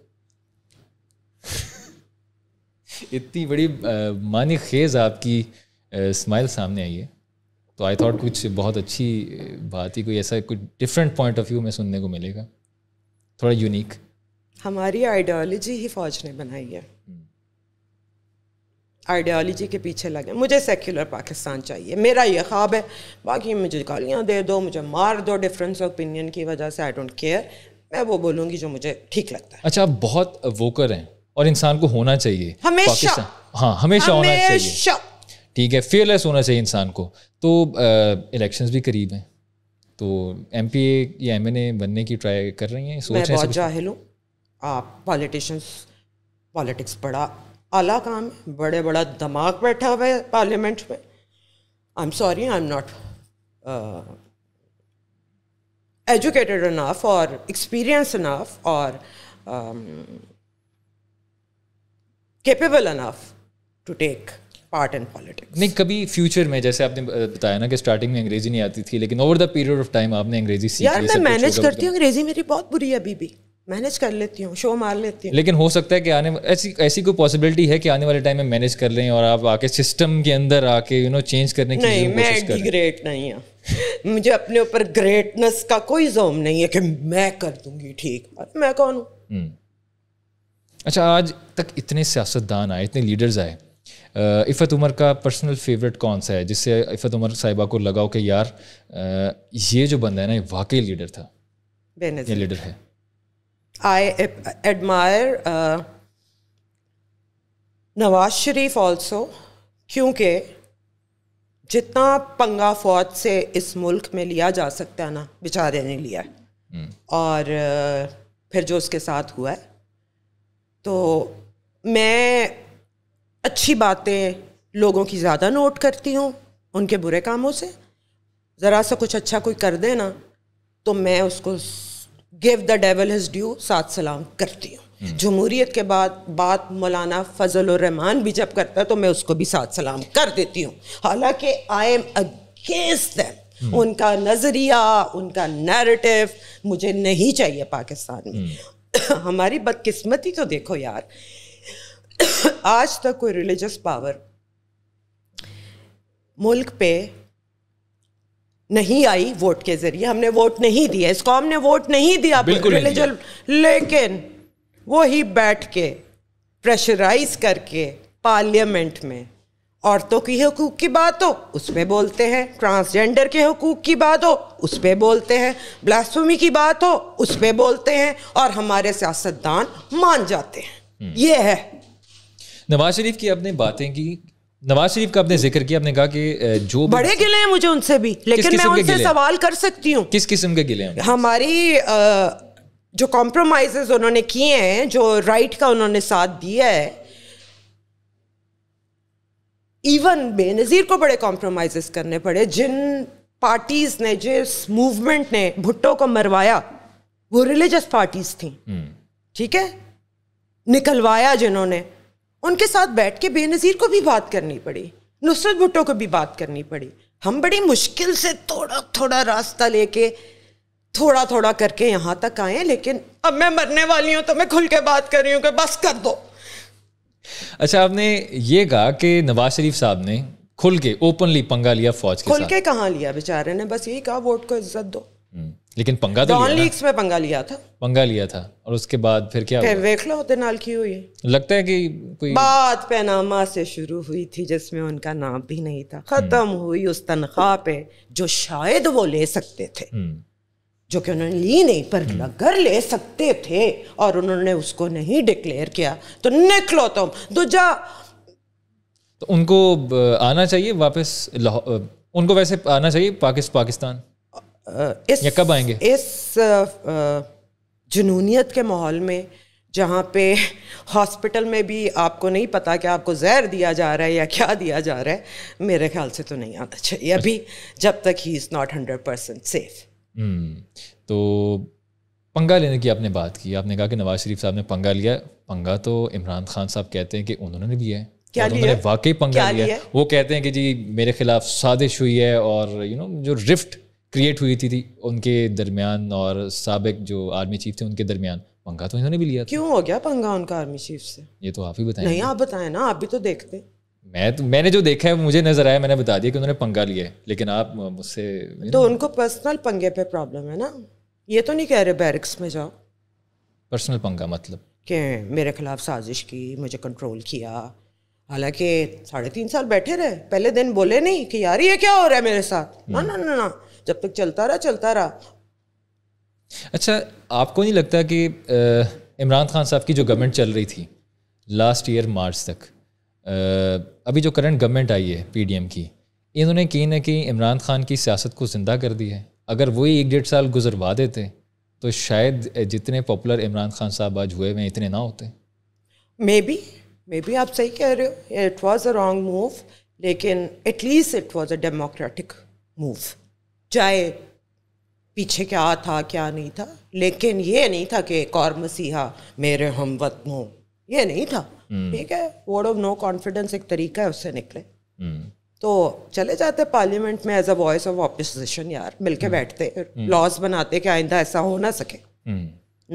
इतनी बड़ी मानी खेज आपकी स्माइल सामने आई है तो आई थॉट कुछ बहुत अच्छी बात ही कोई ऐसा कुछ डिफरेंट पॉइंट ऑफ व्यू में सुनने को मिलेगा थोड़ा यूनिक हमारी आइडियोलॉजी ही फौज ने बनाई है आइडियोलॉजी के पीछे लगे मुझे सेक्युलर पाकिस्तान चाहिए मेरा ये ख्वाब है बाकी मुझे गालियाँ दे दो मुझे मार दो डिफरेंस ऑफ ओपिनियन की वजह से आई डोंट केयर मैं वो बोलूँगी जो मुझे ठीक लगता है अच्छा आप बहुत वोकर हैं और इंसान को होना चाहिए हमेशा हाँ हमेशा होना चाहिए ठीक है फेयरलेस होना चाहिए इंसान को तो इलेक्शंस भी करीब हैं तो एम पी ए या एम एन ए बनने की ट्राई कर रही हैं सोच रहे हैं जाहिल हूँ आप पॉलिटिशन्स पॉलिटिक्स बड़ा आला काम है बड़े बड़ा दिमाग बैठा हुआ है पार्लियामेंट में I am sorry I am not educated enough और एक्सपीरियंस इनाफ और capable enough to take part in politics नहीं कभी फ्यूचर में जैसे आपने बताया ना कि स्टार्टिंग में अंग्रेजी नहीं आती थी लेकिन over the period of time आपने अंग्रेजी सीखी यार मैं मैनेज करती हूँ अंग्रेजी मेरी बहुत बुरी है अभी भी मैनेज कर लेती हूँ शो मार लेती हूँ लेकिन हो सकता है कि आने ऐसी ऐसी कोई पॉसिबिलिटी है कि आने वाले टाइम में मैनेज कर लें और आप आके सिस्टम के अंदर आके यू नो चेंज करने की नहीं मैं ग्रेट नहीं हूँ मुझे अपने ऊपर ग्रेटनेस का कोई जोम नहीं है कि मैं कर दूंगी ठीक मैं कौन हूँ हम्म। अच्छा आज तक इतने सियासतदान आए इतने लीडर्स आए इफ़त उमर का पर्सनल फेवरेट कौन सा है जिससे इफ़त उमर साहिबा को लगाओ कि यार ये जो बंदा है ना ये वाकई लीडर था ये लीडर है I admire Nawaz Sharif also क्योंकि जितना पंगा फौज से इस मुल्क में लिया जा सकता है ना बेचारे ने लिया है हम्म। और फिर जो उसके साथ हुआ है तो मैं अच्छी बातें लोगों की ज़्यादा नोट करती हूँ उनके बुरे कामों से ज़रा सा कुछ अच्छा कोई कर दे ना तो मैं उसको give the devil his due सात सलाम करती हूँ हम्म। जमहूरीत के बाद बात मौलाना फजल रहमान भी जब करता है तो मैं उसको भी सात सलाम कर देती हूँ हालांकि आई एम अगेंस्ट दैम उनका नज़रिया उनका नैरेटिव मुझे नहीं चाहिए पाकिस्तान में हम्म। हमारी बदकिस्मती तो देखो यार आज तक कोई रिलीजस पावर मुल्क पे नहीं आई वोट के जरिए हमने वोट नहीं दिया इस कॉम ने वोट नहीं दिया रिलीजन लेकिन वो ही बैठ के प्रेशराइज करके पार्लियामेंट में औरतों के हकूक़ की बात हो उस पर बोलते हैं ट्रांसजेंडर के हकूक़ की बात हो उस पर बोलते हैं ब्लास्फमी की बात हो उस पर बोलते हैं और हमारे सियासतदान मान जाते हैं हम्म। ये है नवाज शरीफ की अपने बातें की नवाज शरीफ का आपने जिक्र किया आपने कहा कि जो बड़े गिले हैं मुझे उनसे भी लेकिन मैं उनसे सवाल कर सकती हूँ किस किस्म के गिले हैं हमारी आ, जो कॉम्प्रोमाइज़ उन्होंने किए हैं जो राइट का उन्होंने साथ दिया है इवन बेनज़ीर को बड़े कॉम्प्रोमाइज़ करने पड़े जिन पार्टीज ने जिस मूवमेंट ने भुट्टो को मरवाया वो रिलीजस पार्टीज थी hmm. ठीक है निकलवाया जिन्होंने उनके साथ बैठ के बेनज़ीर को भी बात करनी पड़ी नुसरत भुट्टो को भी बात करनी पड़ी हम बड़ी मुश्किल से थोड़ा थोड़ा रास्ता लेके थोड़ा थोड़ा करके यहाँ तक आए लेकिन अब मैं मरने वाली हूँ तो मैं खुल के बात कर रही हूँ कि बस कर दो अच्छा आपने ये कहा कि नवाज शरीफ साहब ने खुल के ओपनली पंगा लिया फौज के खुल के कहाँ लिया बेचारे ने बस यही कहा वोट को इज्जत दो हम्म, लेकिन पंगा तो लीग्स में पंगा लिया था पंगा लिया था और उसके बाद फिर क्या फिर देख लो होते नाल की हुई लगता है कि कोई बात पैनामा से शुरू हुई थी जिसमें उनका नाम भी नहीं था खत्म हम्म। हुई उस तनख्वाह पे जो शायद वो ले सकते थे हम्म। जो कि उन्होंने ली नहीं पर हम्म। अगर ले सकते थे और उन्होंने उसको नहीं डिक्लेयर किया तो निकलो तुम तो जा तो उनको आना चाहिए वापस उनको वैसे आना चाहिए पाकिस, पाकिस्तान इस या कब आएंगे इस जुनूनीत के माहौल में जहाँ पे हॉस्पिटल में भी आपको नहीं पता कि आपको जहर दिया जा रहा है या क्या दिया जा रहा है मेरे ख्याल से तो नहीं आना चाहिए अभी अच्छा। जब तक he is not hundred percent safe हम्म, तो पंगा लेने की आपने बात की आपने कहा कि नवाज शरीफ साहब ने पंगा लिया पंगा तो इमरान खान साहब कहते हैं कि उन्होंने भी है क्या उन्होंने वाकई पंगा लिया, वो कहते हैं कि जी मेरे खिलाफ साजिश हुई है और यू नो जो रिफ्ट क्रिएट हुई थी, थी उनके दरमियान और सबक जो आर्मी चीफ थे उनके दरमियान पंगा तो इन्होंने भी लिया क्यों हो गया पंगा उनका आर्मी चीफ से ये तो आप ही बताए नहीं आप बताए ना आप भी तो देखते मैं तो मैंने जो देखा है मुझे नजर आया मैंने बता दिया कि उन्होंने पंगा लिया लेकिन आप मुझसे तो उनको पर्सनल पंगे पे प्रॉब्लम है ना ये तो नहीं कह रहे बैरिक्स में जाओ पर्सनल पंगा मतलब के मेरे खिलाफ साजिश की मुझे कंट्रोल किया हालांकि साढ़े तीन साल बैठे रहे पहले दिन बोले नहीं कि यार ये क्या हो रहा है मेरे साथ ना हम्म। ना ना ना जब तक चलता रहा चलता रहा अच्छा आपको नहीं लगता कि इमरान खान साहब की जो गवर्नमेंट चल रही थी लास्ट ईयर मार्च तक अभी जो करंट गवर्नमेंट आई है पीडीएम की इन्होंने कहीं ना कहीं इमरान खान की सियासत को ज़िंदा कर दी है अगर वही एक डेढ़ साल गुजरवा देते तो शायद जितने पॉपुलर इमरान खान साहब आज हुए हैं इतने ना होते मे बी मे बी आप सही कह रहे हो it was a wrong move लेकिन at least it was a democratic move चाहे पीछे क्या था क्या नहीं था लेकिन ये नहीं था कि एक और मसीहा मेरे हम वतनों ये नहीं था हम्म। ठीक है वर्ड ऑफ नो कॉन्फिडेंस एक तरीका है उससे निकले हम्म। तो चले जाते पार्लियामेंट में as a voice of opposition यार मिलके हम्म। बैठते लॉज बनाते कि आइंदा ऐसा हो ना सके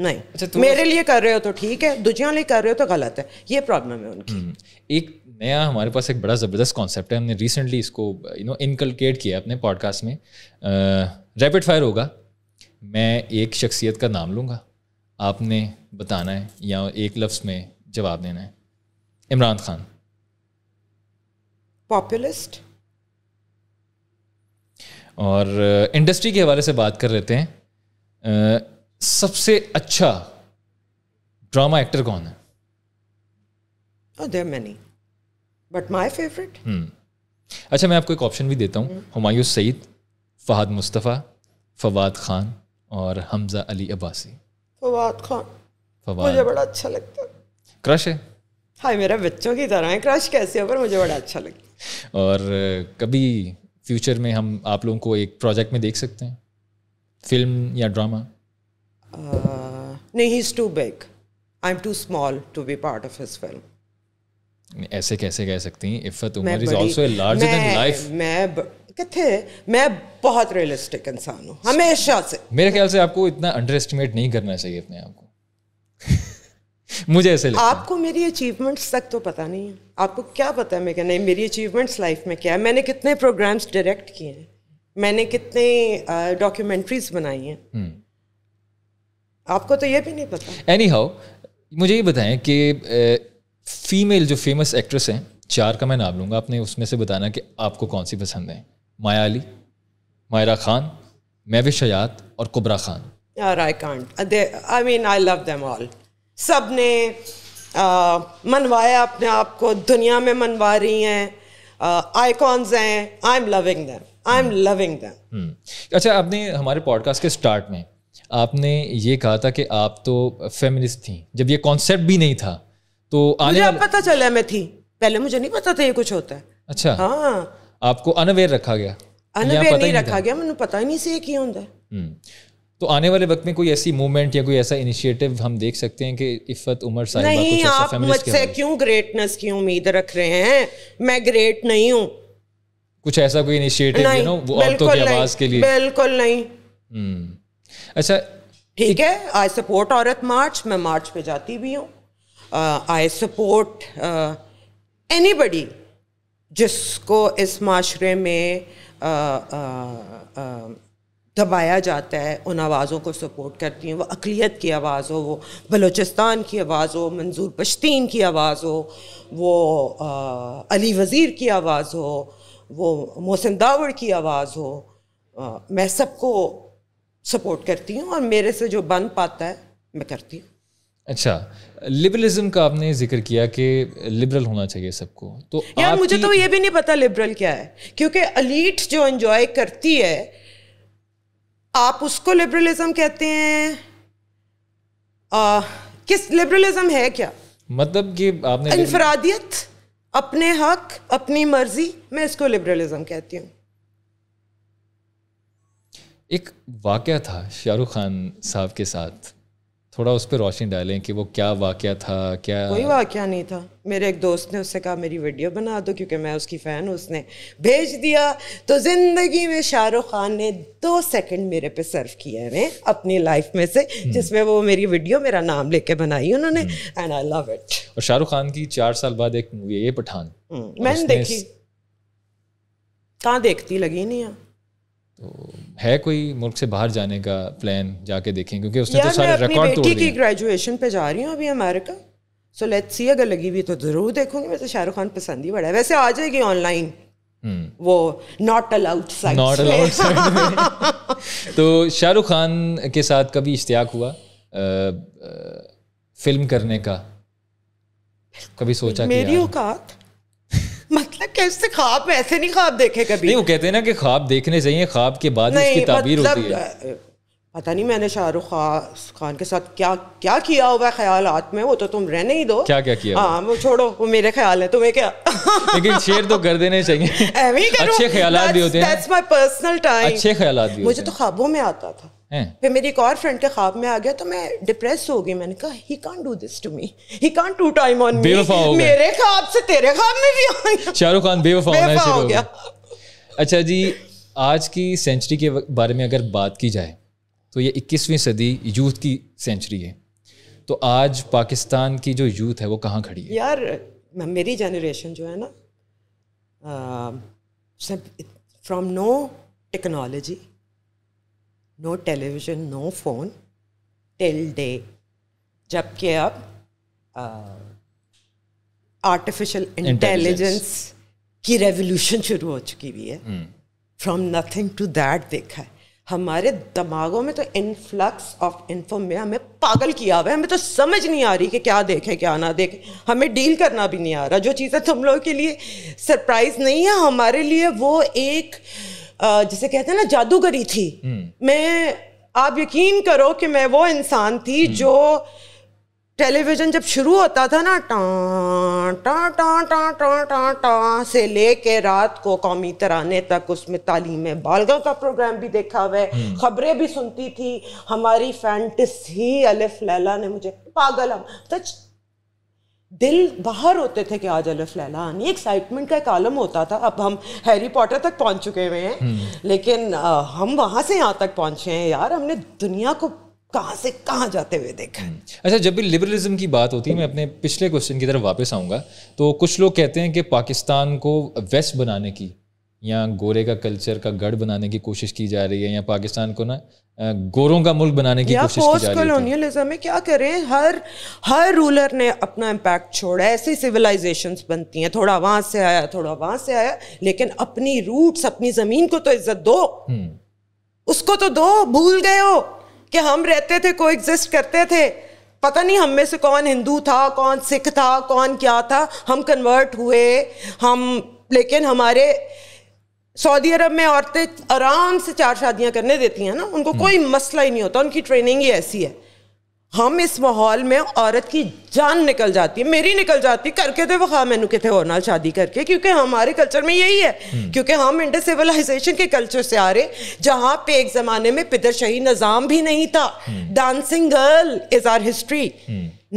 नहीं अच्छा तो मेरे लिए कर रहे हो तो ठीक है दूसरों लिए कर रहे हो तो गलत है ये प्रॉब्लम है उनकी एक नया हमारे पास एक बड़ा ज़बरदस्त कॉन्सेप्ट है हमने रिसेंटली इसको यू नो इनकलकेट किया अपने पॉडकास्ट में रैपिड फायर होगा मैं एक शख्सियत का नाम लूँगा आपने बताना है या एक लफ्ज़ में जवाब देना है इमरान खान पॉपुलिस्ट और इंडस्ट्री के हवाले से बात कर लेते हैं सबसे अच्छा ड्रामा एक्टर कौन है there many but my favourite अच्छा मैं आपको एक ऑप्शन भी देता हूँ हमायूं हम्म। सईद फहद मुस्तफ़ा फवाद खान और हमजा अली अब्बासी फवाद खान फवाद मुझे बड़ा अच्छा लगता है क्रश है हाँ मेरा बच्चों की तरह है क्रश कैसे हो पर मुझे बड़ा अच्छा लगे और कभी फ्यूचर में हम आप लोगों को एक प्रोजेक्ट में देख सकते हैं फिल्म या ड्रामा नहीं is too big I am too small to be part of his film ऐसे कैसे कह सकती हैं Iffat Umar is also a larger than life मैं कहते मैं बहुत रियलिस्टिक इंसान हूँ हमेशा से मेरे ख्याल से आपको इतना अंडर एस्टिमेट नहीं करना चाहिए अपने आप को मुझे ऐसे लगता आपको मेरी अचीवमेंट्स तक तो पता नहीं है आपको क्या पता है मैं क्या नहीं मेरी अचीवमेंट्स लाइफ में क्या है मैंने कितने प्रोग्राम्स डायरेक्ट किए हैं मैंने कितने डॉक्यूमेंट्रीज बनाई हैं हम्म। आपको तो ये भी नहीं पता एनी हाउ मुझे ये बताएं कि फीमेल जो फेमस एक्ट्रेस हैं चार का मैं नाम लूँगा आपने उसमें से बताना कि आपको कौन सी पसंद है माया अली मायरा खान मैविश हयात और Kubra Khan I can't I mean I love them all सब ने आ, मनवाया अपने आप को दुनिया में मनवा रही हैं आईकॉन्स हैं I am loving them I am loving them अच्छा आपने हमारे पॉडकास्ट के स्टार्ट में आपने ये कहा था कि आप तो फेमिनिस्ट थी जब ये कॉन्सेप्ट भी नहीं था तो आने मुझे पता चला मैं थी पहले मुझे नहीं पता था ये कुछ होता है अच्छा हाँ आपको अनवेयर रखा गया अनवेयर नहीं नहीं रखा गया मैंने पता ही नहीं सी की होता है hmm. तो आने वाले वक्त में कोई ऐसी मूवमेंट या कोई ऐसा इनिशिएटिव हम देख सकते हैं कि इफ्फत उमर साहिबा नहीं कुछ आप मुझसे क्यों ग्रेटनेस की उम्मीद रख रहे हैं मैं ग्रेट नहीं हूँ कुछ ऐसा कोई इनिशिएटिव नहीं नो वो औरतों की आवाज के लिए बिल्कुल नहीं हम्म। अच्छा ठीक है आई सपोर्ट औरत मार्च मैं मार्च पे जाती भी हूँ आई सपोर्ट एनीबडी जिसको इस माशरे में uh, uh, uh, दबाया जाता है उन आवाज़ों को सपोर्ट करती हैं वो अकलीत की आवाज़ हो वो बलूचिस्तान की आवाज़ हो मंजूर पश्तीन की आवाज़ हो वो आ, अली वज़ीर की आवाज़ हो वो मोहसिन दावड़ की आवाज़ हो आ, मैं सबको सपोर्ट करती हूँ और मेरे से जो बन पाता है मैं करती हूँ अच्छा लिबरलिज्म का आपने जिक्र किया कि लिबरल होना चाहिए सबको तो यार मुझे तो ये भी नहीं पता लिबरल क्या है क्योंकि अलीट जो एंजॉय करती है आप उसको लिबरलिज्म कहते हैं आ, किस लिबरलिज्म है क्या मतलब कि आपने इनफरादियत अपने हक अपनी मर्जी मैं इसको लिबरलिज्म कहती हूँ एक वाक़ था शाहरुख खान साहब के साथ थोड़ा उस पर रोशनी डालें कि वो क्या वाक़ था क्या कोई वाक़ नहीं था मेरे एक दोस्त ने उससे कहा मेरी वीडियो बना दो क्योंकि मैं उसकी फ़ैन हूँ उसने भेज दिया तो ज़िंदगी में शाहरुख खान ने दो सेकंड मेरे पे सर्व किए हैं अपनी लाइफ में से हम्म। जिसमें वो मेरी वीडियो मेरा नाम लेके बनाई उन्होंने एंड आई लव इट और शाहरुख खान की चार साल बाद एक मूवी है ये पठान हम्म। मैंने देखी कहाँ देखती लगी नहीं आप तो है कोई मुल्क से बाहर जाने का प्लान जाके देखें क्योंकि उसने तो सारे रिकॉर्ड तोड़ दिए ग्रेजुएशन पे जा रही हूँ अभी अमेरिका सो लेट्स सी अगर लगी भी तो ज़रूर देखूंगी मैं तो शाहरुख खान पसंद ही बड़ा है वैसे आ जाएगी ऑनलाइन हम्म। वो not allowed side not allowed side तो शाहरुख खान के साथ कभी इश्तियाक हुआ आ, आ, फिल्म करने का कभी सोचा मेरी औकात कैसे ख्वाब ऐसे नहीं ख्वाब देखे कभी नहीं वो कहते हैं ना कि ख्वाब देखने चाहिए ख्वाब के बाद उसकी ताबीर होती मतलब, है पता नहीं मैंने शाहरुख खान के साथ क्या क्या किया हुआ ख्याल में वो तो तुम रहने ही दो क्या क्या किया हाँ वो छोड़ो वो मेरे ख्याल है तुम्हें क्या लेकिन शेयर तो कर देने चाहिए अच्छे ख्याल भी होते हैं अच्छे ख्याल मुझे तो ख्वाबों में आता था फिर मेरी एक और फ्रेंड के ख्वाब में आ गया तो मैं डिप्रेस हो गई मैंने कहा he can't do this to me he can't two time on me मेरे ख्वाब से तेरे ख्वाब में भी आ गया शाहरुख खान बेवफा हो गया अच्छा जी आज की सेंचुरी के बारे में अगर बात की जाए तो ये 21वीं सदी यूथ की सेंचुरी है तो आज पाकिस्तान की जो यूथ है वो कहाँ खड़ी है यार मेरी जनरेशन जो है ना from no technology no television no phone till day जबकि अब आर्टिफिशियल इंटेलिजेंस की रेवोल्यूशन शुरू हो चुकी हुई है फ्रॉम नथिंग टू दैट देखा है हमारे दिमागों में तो इनफ्लक्स ऑफ इन्फो हमें पागल किया हुआ है हमें तो समझ नहीं आ रही कि क्या देखें क्या ना देखें हमें डील करना भी नहीं आ रहा जो चीज़ें तुम लोगों के लिए सरप्राइज नहीं है हमारे लिए वो एक जैसे कहते हैं ना जादूगरी थी हम्म। मैं आप यकीन करो कि मैं वो इंसान थी हम्म। जो टेलीविज़न जब शुरू होता था ना टा टा टा टा टा टा से लेके रात को कौमी तराने तक उसमें तालीम बालगा का प्रोग्राम भी देखा हुआ है हम्म। खबरें भी सुनती थी हमारी फैंटसी अलिफ लैला ने मुझे पागल हम सच दिल बाहर होते थे कि आज अलफ लैला आनी एक्साइटमेंट का एक आलम होता था अब हम हैरी पॉटर तक पहुंच चुके हुए हैं हम्म। लेकिन आ, हम वहां से यहाँ तक पहुंचे हैं यार हमने दुनिया को कहाँ से कहाँ जाते हुए देखा है हम्म। अच्छा जब भी लिबरलिज्म की बात होती है मैं अपने पिछले क्वेश्चन की तरफ वापस आऊँगा तो कुछ लोग कहते हैं कि पाकिस्तान को वेस्ट बनाने की या गोरे का कल्चर का गढ़ बनाने की कोशिश की जा रही है या पाकिस्तान को ना गोरों का मुल्क बनाने की कोशिश की जा रही है में क्या करें हर हर रूलर ने अपना इम्पैक्ट छोड़ा ऐसी सिविलाइजेशन बनती हैं थोड़ा वहां से आया थोड़ा वहां से आया लेकिन अपनी रूट्स अपनी ज़मीन को तो इज्जत दो हम्म। उसको तो दो भूल गए हो कि हम रहते थे को एग्जिस्ट करते थे पता नहीं हम में से कौन हिंदू था कौन सिख था कौन क्या था हम कन्वर्ट हुए हम लेकिन हमारे सऊदी अरब में औरतें आराम से चार शादियां करने देती हैं ना उनको हम्म। कोई मसला ही नहीं होता उनकी ट्रेनिंग ही ऐसी है हम इस माहौल में औरत की जान निकल जाती है मेरी निकल जाती करके तो वखा मैनू कितने और नाल शादी करके क्योंकि हमारे कल्चर में यही है हम्म। क्योंकि हम इंडस सिविलाइजेशन के कल्चर से आ रहे जहाँ पे एक ज़माने में पिदरशाही निज़ाम भी नहीं था dancing girl is our history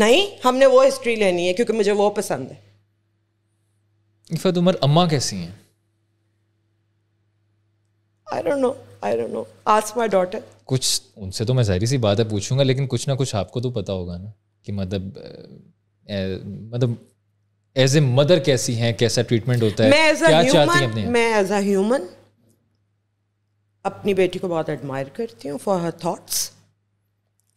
नहीं हमने वो हिस्ट्री लेनी है क्योंकि मुझे वो पसंद है इफ़त उमर अम्मा कैसी हैं I don't know I don't know ask my daughter कुछ उनसे तो मैं जाहिर सी बात है पूछूंगा लेकिन कुछ ना कुछ आपको तो पता होगा ना कि मतलब मतलब एज ए मदर कैसी हैं कैसा ट्रीटमेंट होता है क्या चाहती हैं मैं एज अ ह्यूमन अपनी बेटी को बहुत एडमायर करती हूँ for her thoughts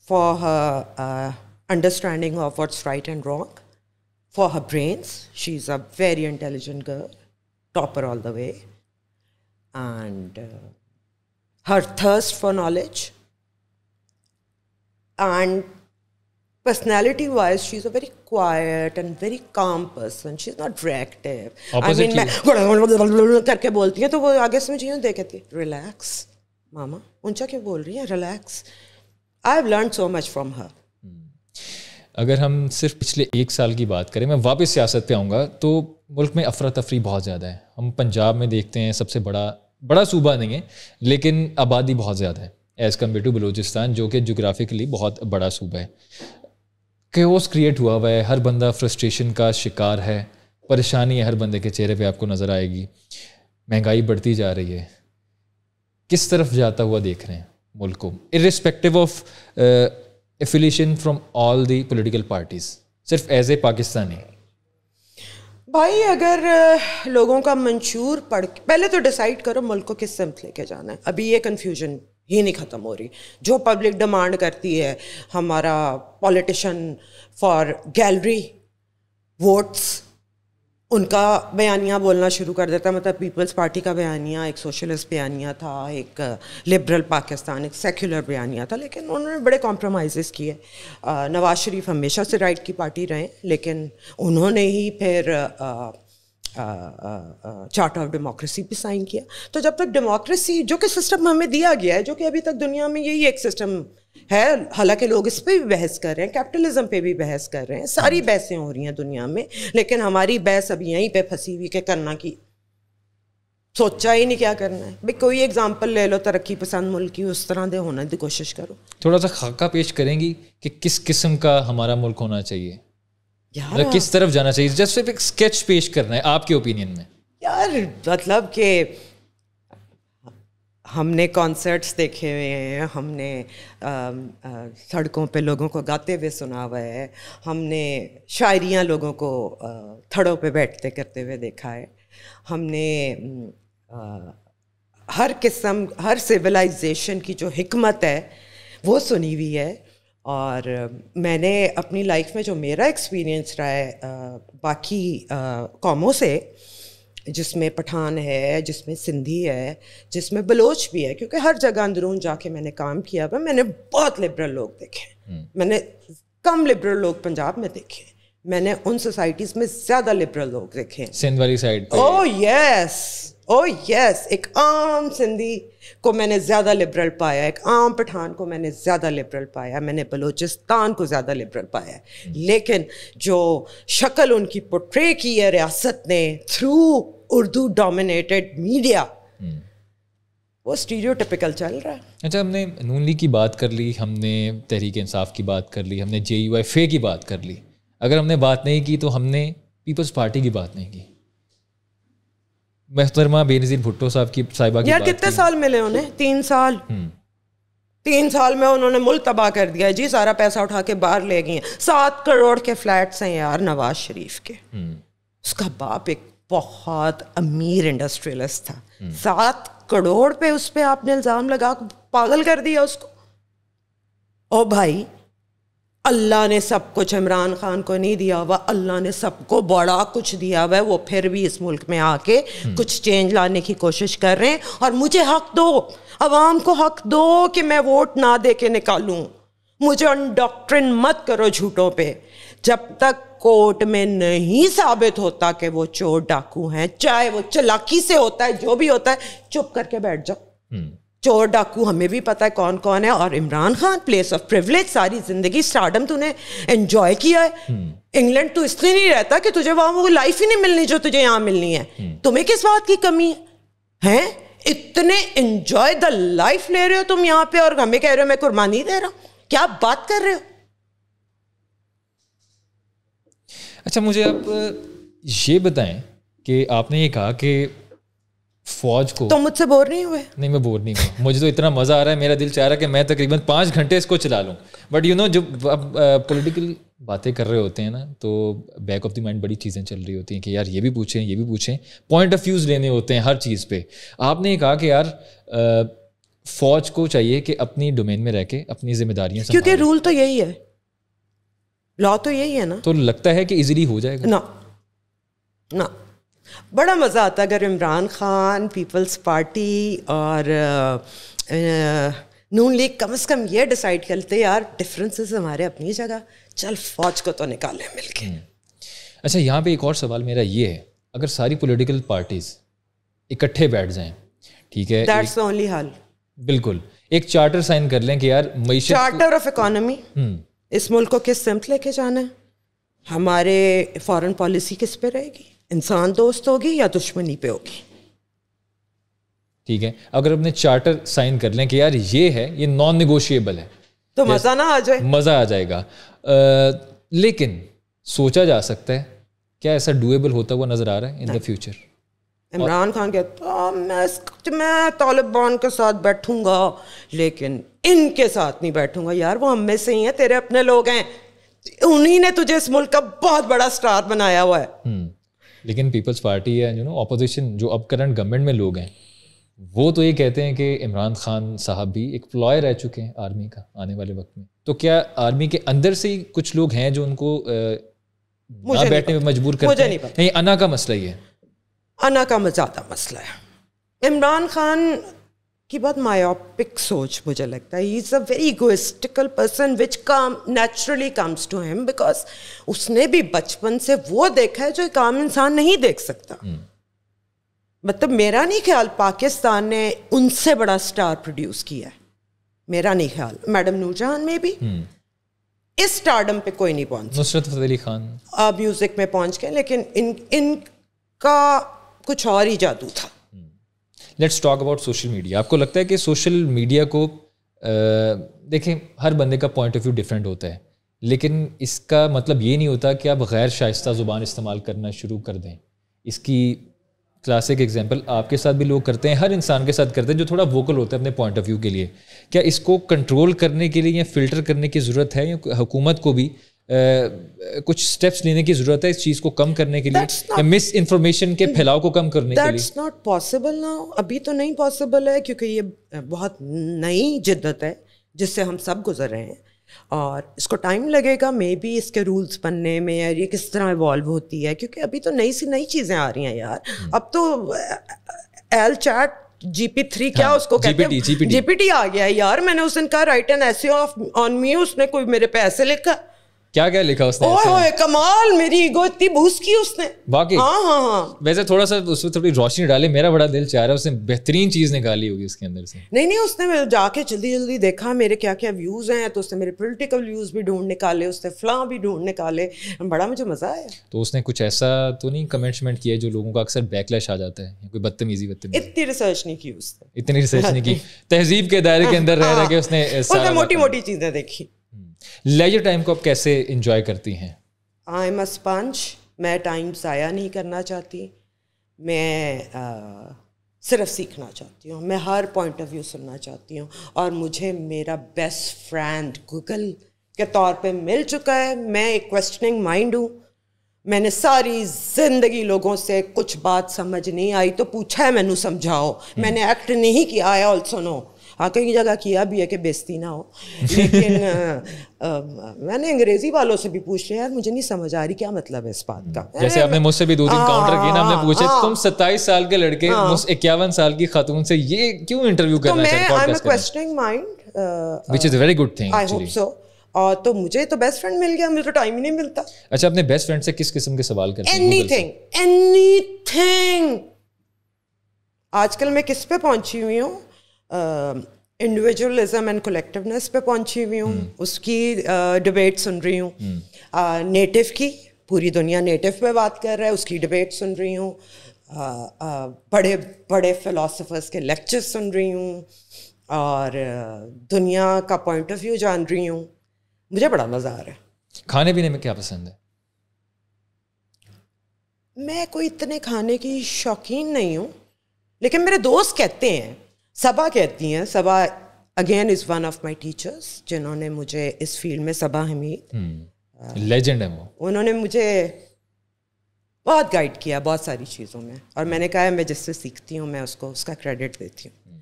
for her understanding of what's right and wrong for her brains she is a very intelligent girl topper all the way and uh, her thirst for knowledge. And personality wise, she's a very quiet and very calm person. She's not reactive. Opposite I mean, मैं करके बोलती है तो वो आगे से मुझे यूँ दे कहती है रिलैक्स मामा ऊंचा क्यों बोल रही है relax I have learn so much from अगर हम सिर्फ पिछले एक साल की बात करें मैं वापस सियासत पे आऊँगा तो मुल्क में अफरा तफरी बहुत ज़्यादा है हम पंजाब में देखते हैं सबसे बड़ा बड़ा सूबा नहीं है लेकिन आबादी बहुत ज़्यादा है एज़ कम्पेयर टू बलूचिस्तान जो कि जोग्राफिकली बहुत बड़ा सूबा है क्योस क्रिएट हुआ हुआ है हर बंदा फ्रस्ट्रेशन का शिकार है परेशानी है हर बंदे के चेहरे पे आपको नज़र आएगी महंगाई बढ़ती जा रही है किस तरफ जाता हुआ देख रहे हैं मुल्क को irrespective of affiliation from all the political parties सिर्फ एज ए पाकिस्तानी भाई अगर लोगों का मंशूर पढ़ पहले तो डिसाइड करो मुल्क को किस सिमत लेके जाना है अभी ये कन्फ्यूजन ही नहीं ख़त्म हो रही जो पब्लिक डिमांड करती है हमारा पॉलिटिशन फॉर गैलरी वोट्स उनका बयानियाँ बोलना शुरू कर देता मतलब पीपल्स पार्टी का बयानिया एक सोशलिस्ट बयानिया था एक लिबरल पाकिस्तान एक सेक्युलर बयानिया था लेकिन उन्होंने बड़े कॉम्प्रोमाइज़ किए नवाज शरीफ हमेशा से राइट की पार्टी रहे लेकिन उन्होंने ही फिर चार्ट ऑफ डेमोक्रेसी भी साइन किया तो जब तक डेमोक्रेसी जो कि सिस्टम हमें दिया गया है जो कि अभी तक दुनिया में यही एक सिस्टम है हालांकि लोग इस पर भी बहस कर रहे हैं कैपिटलिज्म पे भी बहस कर रहे हैं सारी हाँ। बहसें हो रही हैं दुनिया में लेकिन हमारी बहस अभी यहीं पे फंसी हुई के करना की सोचा ही नहीं क्या करना है भाई कोई एग्जांपल ले लो तरक्की पसंद मुल्क की उस तरह दे होने की कोशिश करो थोड़ा सा खाका पेश करेंगी कि किस किस्म का हमारा मुल्क होना चाहिए यार मतलब किस तरफ जाना चाहिए जस्ट सिर्फ एक स्केच पेश करना है आपके ओपिनियन में यार मतलब कि हमने कॉन्सर्ट्स देखे हुए हैं हमने आ, आ, सड़कों पे लोगों को गाते हुए सुना हुआ है हमने शायरियाँ लोगों को आ, थड़ों पे बैठते करते हुए देखा है हमने आ, हर किस्म हर सिविलाइजेशन की जो हमत है वो सुनी हुई है और मैंने अपनी लाइफ में जो मेरा एक्सपीरियंस रहा है आ, बाकी कौमों से जिसमें पठान है जिसमें सिंधी है जिसमें बलोच भी है क्योंकि हर जगह अंदरून जाके मैंने काम किया हुआ मैंने बहुत लिबरल लोग देखे हम्म। मैंने कम लिबरल लोग पंजाब में देखे मैंने उन सोसाइटीज में ज्यादा लिबरल लोग देखे सिंध वाली side oh yes oh yes एक आम सिंधी को मैंने ज़्यादा लिबरल पाया एक आम पठान को मैंने ज़्यादा लिबरल पाया मैंने बलूचिस्तान को ज़्यादा लिबरल पाया लेकिन जो शक्ल उनकी पोट्रे की है रियासत ने थ्रू उर्दू डोमिनेटेड हम्म। मीडिया वो स्टीरियोटिपिकल चल रहा है अच्छा हमने नून लीग की बात कर ली हमने तहरीक इंसाफ की बात कर ली हमने जे यू एफ ए की बात कर ली अगर हमने बात नहीं की तो हमने पीपल्स पार्टी की बात नहीं की महतरमा बेनजीर भुट्टो साहब की साहिबा यार कितने साल मिले उन्हें तीन साल हम्म। तीन साल में उन्होंने मुल्क तबाह कर दिया जी सारा पैसा उठा के बाहर ले गई सात करोड़ के फ्लैट हैं यार नवाज शरीफ के हम्म। उसका बाप एक बहुत अमीर इंडस्ट्रियलिस्ट था हम्म। सात करोड़ पे उस पर आपने इल्ज़ाम लगा पागल कर दिया उसको ओ भाई अल्लाह ने सब कुछ इमरान खान को नहीं दिया हुआ अल्लाह ने सबको बड़ा कुछ दिया हुआ वो फिर भी इस मुल्क में आके हम्म। कुछ चेंज लाने की कोशिश कर रहे हैं और मुझे हक दो आवाम को हक दो कि मैं वोट ना दे के निकालूँ मुझे अनडॉक्ट्रिन मत करो झूठों पे जब तक कोर्ट में नहीं साबित होता कि वो चोर डाकू हैं चाहे वो चलाकी से होता है जो भी होता है चुप करके बैठ जाओ हम्म। चोर डाकू हमें भी पता है कौन कौन है और Imran Khan place of privilege सारी जिंदगी स्टार्डम तूने एंजॉय किया है इंग्लैंड हम्म। तो इसलिए नहीं रहता कि तुझे वहां वो लाइफ ही नहीं मिलनी जो तुझे यहाँ मिलनी है हम्म। तुम्हें किस बात की कमी है है? इतने एंजॉय द लाइफ ले रहे हो तुम यहां पे और हमें कह रहे हो मैं कुर्बानी दे रहा हूं क्या बात कर रहे हो अच्छा मुझे आप ये बताएं कि आपने ये कहा कि फौज को तो मुझसे बोर नहीं हुए नहीं मैं बोर नहीं हुआ मुझे तो इतना मजा आ रहा है मेरा दिल चाह रहा है कि मैं तकरीबन पांच घंटे इसको चला लूँ बट यू नो जब अब पोलिटिकल बातें कर रहे होते हैं ना तो बैक ऑफ द माइंड बड़ी चीज़ें चल रही होती हैं कि यार ये भी पूछें ये भी पूछें पॉइंट ऑफ व्यूज़ लेने होते हैं हर चीज़ पे आपने ये कहा कि यार फौज को चाहिए कि अपनी डोमेन में रह के अपनी जिम्मेदारियां क्योंकि रूल तो यही है लॉ तो यही है ना तो लगता है कि इजीली हो जाएगा ना ना बड़ा मज़ा आता अगर इमरान ख़ान पीपल्स पार्टी और नून लीग कम से कम ये डिसाइड करते यार डिफरेंसेस हमारे अपनी जगह चल फौज को तो निकालें मिल के हम्म। अच्छा यहाँ पे एक और सवाल मेरा ये है अगर सारी पॉलिटिकल पार्टीज इकट्ठे बैठ जाएं ठीक है दैट्स ओनली हाल बिल्कुल एक चार्टर साइन कर लें कि यार चार्टर ऑफ इकोनॉमी इस मुल्क को किस सिमत लेके जाना है हमारे फॉरेन पॉलिसी किस पे रहेगी इंसान दोस्त होगी या दुश्मनी पे होगी ठीक है अगर अपने चार्टर साइन कर लें कि यार ये है ये नॉन निगोशिएबल है तो मज़ा ना आ जाए मज़ा आ जाएगा आ, लेकिन सोचा जा सकता है क्या ऐसा डुएबल होता हुआ नज़र आ रहा है in the future Imran Khan कहता मैं मैं तालिबान के साथ बैठूंगा लेकिन इनके साथ नहीं बैठूंगा यार वो हमें से ही है तेरे अपने लोग हैं उन्हीं ने तुझे इस मुल्क का बहुत बड़ा स्टार बनाया हुआ है हम्म। लेकिन पीपल्स पार्टी या यू नो अपोजिशन जो अब करंट गवर्नमेंट में लोग हैं वो तो ये कहते हैं कि इमरान खान साहब भी एक प्लॉय रह चुके हैं आर्मी का आने वाले वक्त में तो क्या आर्मी के अंदर से ही कुछ लोग हैं जो उनको ना बैठने में मजबूर करते हैं नहीं, नहीं अना का मसला ही है अना का ज़्यादा मसला है इमरान खान की बहुत मायोपिक सोच मुझे लगता है he is a very egoistical person which come naturally comes to him because उसने भी बचपन से वो देखा है जो एक आम इंसान नहीं देख सकता hmm. मतलब मेरा नहीं ख्याल पाकिस्तान ने उनसे बड़ा स्टार प्रोड्यूस किया है मेरा नहीं ख्याल मैडम नूरजहान में भी hmm. इस स्टारडम पे कोई नहीं पहुंच नुसरत अली खान म्यूज़िक में पहुंच गए लेकिन इन इनका कुछ और ही जादू था let's talk about social media आपको लगता है कि सोशल मीडिया को देखें हर बंदे का पॉइंट ऑफ व्यू डिफरेंट होता है लेकिन इसका मतलब ये नहीं होता कि आप गैर शाइस्त ज़ुबान इस्तेमाल करना शुरू कर दें इसकी क्लासिक एग्जाम्पल आपके साथ भी लोग करते हैं हर इंसान के साथ करते हैं जो थोड़ा वोकल होता है अपने पॉइंट ऑफ व्यू के लिए क्या इसको कंट्रोल करने के लिए या फिल्टर करने की ज़रूरत है या हुकूमत को भी कुछ स्टेप्स लेने की जरूरत है इस चीज को कम करने के लिए मिस इंफॉर्मेशन के फैलाव को कम करने के लिए दैट्स नॉट पॉसिबल ना अभी तो नहीं पॉसिबल है क्योंकि ये बहुत नई जिद्दत है जिससे हम सब गुजर रहे हैं और इसको टाइम लगेगा मे बी इसके रूल्स बनने में या ये किस तरह इवॉल्व होती है क्योंकि अभी तो नई सी नई चीज़ें आ रही हैं यार हम्म। अब तो एल चैट पी थ्री क्या हाँ, उसको कहते हैं जीपीटी आ गया है यार मैंने उस दिन कहा write an essay of on me उसने कोई मेरे पे ऐसे लिखा क्या क्या लिखा उसने ओए ओए कमाल मेरी ईगो इतनी बूस्ट की उसने बाकी हाँ हाँ हाँ वैसे थोड़ा सा उसमें थोड़ी रोशनी डाले मेरा बड़ा दिल चाह रहा है उसने बेहतरीन चीज निकाली होगी उसके अंदर से नहीं नहीं उसने जाके जल्दी जल्दी देखा मेरे क्या क्या व्यूज हैं तो उसने मेरे पोलिटिकल व्यूज भी ढूंढ निकाले उसने फ्ला भी ढूंढ निकाले बड़ा मुझे मजा आया तो उसने कुछ ऐसा तो नहीं कमेंटमेंट किया जो लोगों का अक्सर बैकलैश आ जाता है कोई बदतमीजी बदतमीजी इतनी रिसर्च नहीं की उसने इतनी रिसर्च नहीं की तहजीब के दायरे के अंदर रह रहे के उसने मोटी मोटी चीजें देखी लेजर टाइम को आप कैसे इंजॉय करती हैं आई एम स्पंज मैं टाइम ज़ाया नहीं करना चाहती मैं आ, सिर्फ सीखना चाहती हूँ मैं हर पॉइंट ऑफ व्यू सुनना चाहती हूँ और मुझे मेरा बेस्ट फ्रेंड गूगल के तौर पे मिल चुका है मैं एक क्वेश्चनिंग माइंड हूँ मैंने सारी जिंदगी लोगों से कुछ बात समझ नहीं आई तो पूछा है मैनू समझाओ हम्म। मैंने एक्ट नहीं किया आई ऑल्सो नो हाँ कई जगह किया भी है कि बेस्ती ना हो लेकिन आ, आ, मैंने अंग्रेजी वालों से भी पूछ लिया यार मुझे नहीं समझ आ रही क्या मतलब है इस बात का हम्म। जैसे आपने मुझसे भी दो दिन काउंटर किया ना हाँ, पूछे हाँ। तुम सत्ताईस साल के लड़के हाँ। इक्यावन साल की खातून से ये क्यों इंटरव्यू कर चाहते I very good thing I hope so और तो मुझे तो बेस्ट फ्रेंड मिल गया मुझे तो टाइम ही नहीं मिलता अच्छा अपने बेस्ट फ्रेंड से किस किस्म के सवाल करते एनी एनीथिंग एनी आजकल मैं किस पे पहुंची हुई हूँ इंडिविजुअलिज्म एंड कलेक्टिवनेस पे पहुंची हुई हूँ हम्म। उसकी डिबेट सुन रही हूँ नेटिव हम्म। की पूरी दुनिया नेटिव पे बात कर रहा है उसकी डिबेट सुन रही हूँ बड़े बड़े फिलोसोफर्स के लेक्चर सुन रही हूँ और दुनिया का पॉइंट ऑफ व्यू जान रही हूँ मुझे बड़ा मज़ा आ रहा है खाने पीने में क्या पसंद है मैं कोई इतने खाने की शौकीन नहीं हूँ लेकिन मेरे दोस्त कहते हैं सबा कहती हैं Saba again is one of my teachers जिन्होंने मुझे इस फील्ड में सबा हमीद लेजेंड हम्म, uh, है वो उन्होंने मुझे बहुत गाइड किया बहुत सारी चीज़ों में और मैंने कहा मैं जिससे सीखती हूँ मैं उसको उसका क्रेडिट देती हूँ हम्म।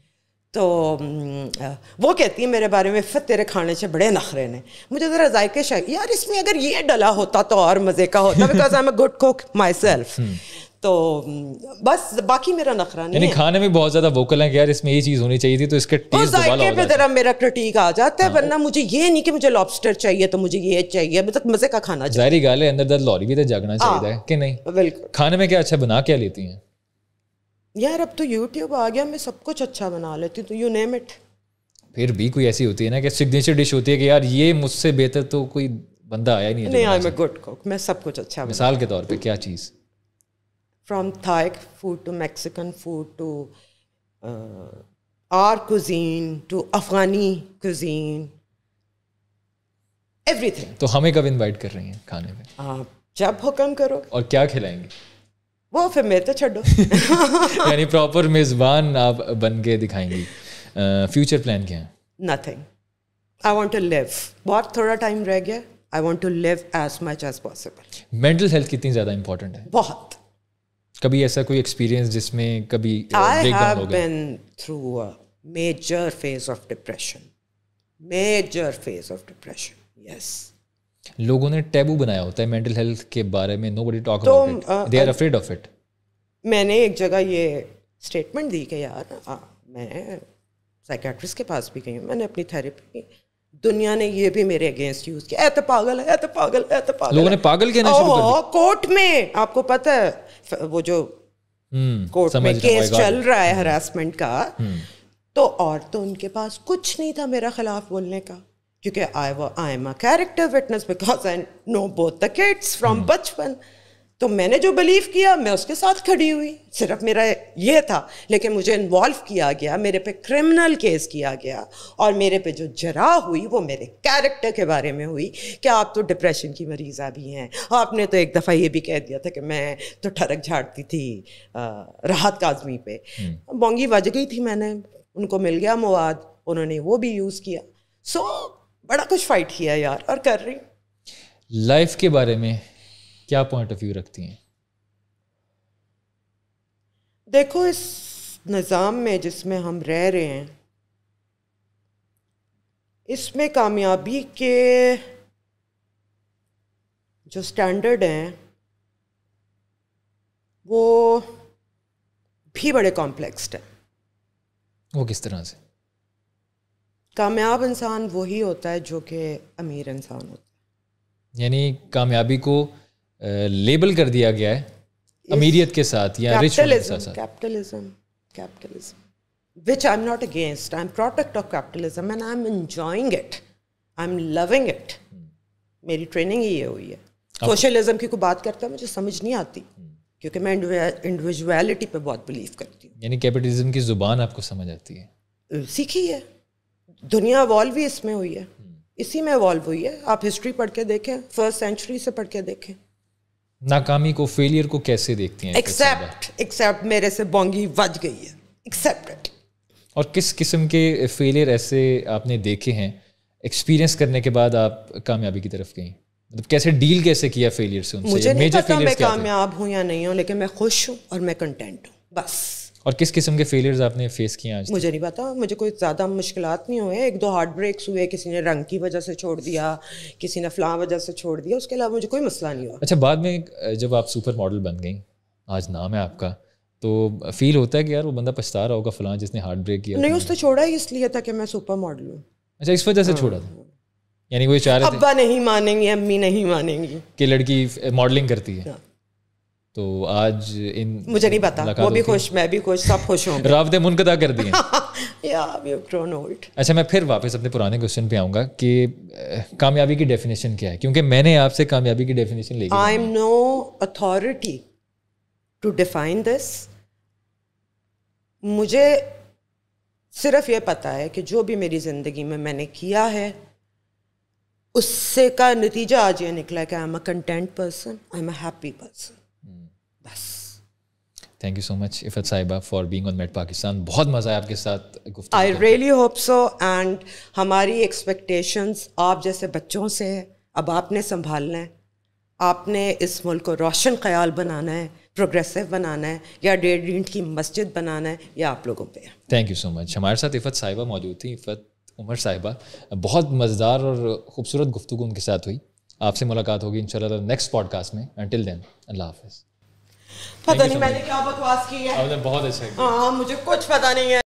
तो um, uh, वो कहती है मेरे बारे में फिर तेरे खाने से बड़े नखरे ने मुझे ज़रा जायके शायद यार इसमें अगर ये डला होता तो और मज़े का होता because I am a good cook myself तो हम्म, बस बाकी मेरा नखरा नहीं खाने में बहुत ज्यादा वोकल है कि यार इसमें ये चीज होनी चाहिए थी तो इसके टेस्ट जायके पे जरा मेरा क्रिटिक आ जाता है हाँ। वरना मुझे ये नहीं कि मुझे लॉबस्टर चाहिए तो मुझे ये चाहिए मतलब मजे का खाना चाहिए जारी गाल है अंदर दर्द लॉरी भी तो जागना हाँ, चाहिए कि नहीं बिल्कुल खाने में क्या अच्छा बना क्या लेती हैं यार अब तो यूट्यूब आ गया मैं सब कुछ अच्छा बना लेती हूँ तो यू नेम इट फिर भी कोई ऐसी होती है ना कि सिग्नेचर डिश होती है कि यार ये मुझसे बेहतर तो कोई बंदा आया नहीं है नहीं आई एम गुड कुक मैं सब कुछ अच्छा मिसाल के तौर पे क्या चीज़ from Thai food to Mexican food to uh, our cuisine to Afghani cuisine. Everything. तो हमें कब इनवाइट कर रही हैं खाने में आप जब हुक्म करो और क्या खिलाएंगे वो फिर मेरे तो छोड़ो यानी प्रॉपर मेज़बान आप बन के दिखाएंगी फ्यूचर प्लान क्या है nothing I want to live बहुत थोड़ा टाइम रह गया I want to live as much as possible mental health कितनी ज़्यादा इंपॉर्टेंट है बहुत कभी ऐसा कोई एक्सपीरियंस जिसमें कभी ब्रेकडाउन uh, हो गया through a major phase of depression major phase of depression yes लोगों ने टैबू बनाया होता है मेंटल हेल्थ के बारे में nobody talk about it they are afraid of it मैंने एक जगह ये स्टेटमेंट दी कि यार आ, मैं साइकेट्रिस्ट के पास भी गई हूँ मैंने अपनी थेरेपी दुनिया ने ये भी मेरे अगेंस्ट यूज किया ऐ पागल है ऐ पागल है ऐ पागल लोगों ने पागल कहना शुरू कर कोर्ट में आपको पता है वो जो हम्म, कोर्ट में केस चल रहा है हरासमेंट हम्म। का हम्म। तो और तो उनके पास कुछ नहीं था मेरा खिलाफ बोलने का क्योंकि I I am a character witness because I know both the kids फ्रॉम बचपन तो मैंने जो बिलीव किया मैं उसके साथ खड़ी हुई सिर्फ मेरा ये था लेकिन मुझे इन्वॉल्व किया गया मेरे पे क्रिमिनल केस किया गया और मेरे पे जो जरा हुई वो मेरे कैरेक्टर के बारे में हुई कि आप तो डिप्रेशन की मरीज़ा भी हैं आपने तो एक दफ़ा ये भी कह दिया था कि मैं तो ठरक झाड़ती थी आ, राहत काजमी पे हम्म। बोंगी बज गई थी मैंने उनको मिल गया मवाद उन्होंने वो भी यूज़ किया सो so, बड़ा कुछ फाइट किया यार और कर रही लाइफ के बारे में क्या पॉइंट ऑफ व्यू रखती हैं देखो इस निज़ाम में जिसमें हम रह रहे हैं इसमें कामयाबी के जो स्टैंडर्ड हैं वो भी बड़े कॉम्प्लेक्सड हैं वो किस तरह से कामयाब इंसान वही होता है जो कि अमीर इंसान होता है यानी कामयाबी को लेबल कर दिया गया है अमीरियत के साथ या rich capitalism capitalism which I am not against I am product of capitalism and I am enjoying it I am loving it मेरी ट्रेनिंग ही ये हुई है सोशलिज्म की कोई बात करता है मुझे समझ नहीं आती क्योंकि मैं इंडिविजुअलिटी पे बहुत बिलीव करती हूँ यानी कैपिटलिज्म की जुबान आपको समझ आती है सीखी है दुनिया इवॉल्व ही इसमें हुई है हम्म। इसी में इवॉल्व हुई है आप हिस्ट्री पढ़ के देखें फर्स्ट सेंचुरी से पढ़ के देखें नाकामी को फेलियर को कैसे देखती हैं एक्सेप्ट एक्सेप्ट मेरे से बोंगी बज गई है एक्सेप्ट और किस किस्म के फेलियर ऐसे आपने देखे हैं एक्सपीरियंस करने के बाद आप कामयाबी की तरफ गई मतलब कैसे डील कैसे किया फेलियर से उनसे मुझे नहीं पता मैं कामयाब हूँ या नहीं हूँ लेकिन मैं खुश हूँ और मैं कंटेंट हूँ बस और किस किस्म के फेलियर्स आपने फेस किए आज मुझे नहीं पता मुझे कोई ज़्यादा मुश्किल नहीं हुए एक दो हार्ट ब्रेक्स हुए किसी ने रंग की वजह से छोड़ दिया किसी ने फ्लाह वजह से छोड़ दिया उसके अलावा मुझे कोई मसला नहीं हुआ अच्छा बाद में जब आप सुपर मॉडल बन गई आज नाम है आपका तो फील होता है कि यार वो बंदा पछता रहा होगा फलां जिसने हार्ट ब्रेक किया नहीं उसने छोड़ा ही इसलिए था कि मैं सुपर मॉडल हूँ अच्छा इस वजह से छोड़ा था हाँ। यानी वो चाह रहे अब्बा नहीं मानेंगी अम्मी नहीं मानेंगी कि लड़की मॉडलिंग करती है हाँ। तो आज इन मुझे नहीं पता वो भी खुश मैं भी खुश सब खुश हूँ रावदे मुनकदा कर दिए अच्छा मैं फिर वापस अपने पुराने क्वेश्चन पे आऊँगा कि कामयाबी की डेफिनेशन क्या है क्योंकि मैंने आपसे कामयाबी की डेफिनेशन ली I am no authority to define this मुझे सिर्फ ये पता है कि जो भी मेरी ज़िंदगी में मैंने किया है उससे का नतीजा आज ये निकला कि I am a content person I am a happy person thank you so much Iffat साहिबा for being on met Pakistan बहुत मज़ा आया आपके साथ I really hope so and हमारी एक्सपेक्टेशंस आप जैसे बच्चों से है अब आपने संभालना है आपने इस मुल्क को रोशन ख्याल बनाना है प्रोग्रेसिव बनाना है या डेढ़ ईंट की मस्जिद बनाना है या आप लोगों पे थैंक यू सो मच हमारे साथ इफ़त साहिबा मौजूद थी इफ़त उमर साहिबा बहुत मज़ेदार और ख़ूबसूरत गुफ्तु उनके साथ हुई आपसे मुलाकात होगी इन नेक्स्ट पॉडकास्ट में अनटिल देन अल्लाह हाफिज़ पता नहीं मैंने क्या बकवास की है बहुत अच्छा हाँ मुझे कुछ पता नहीं है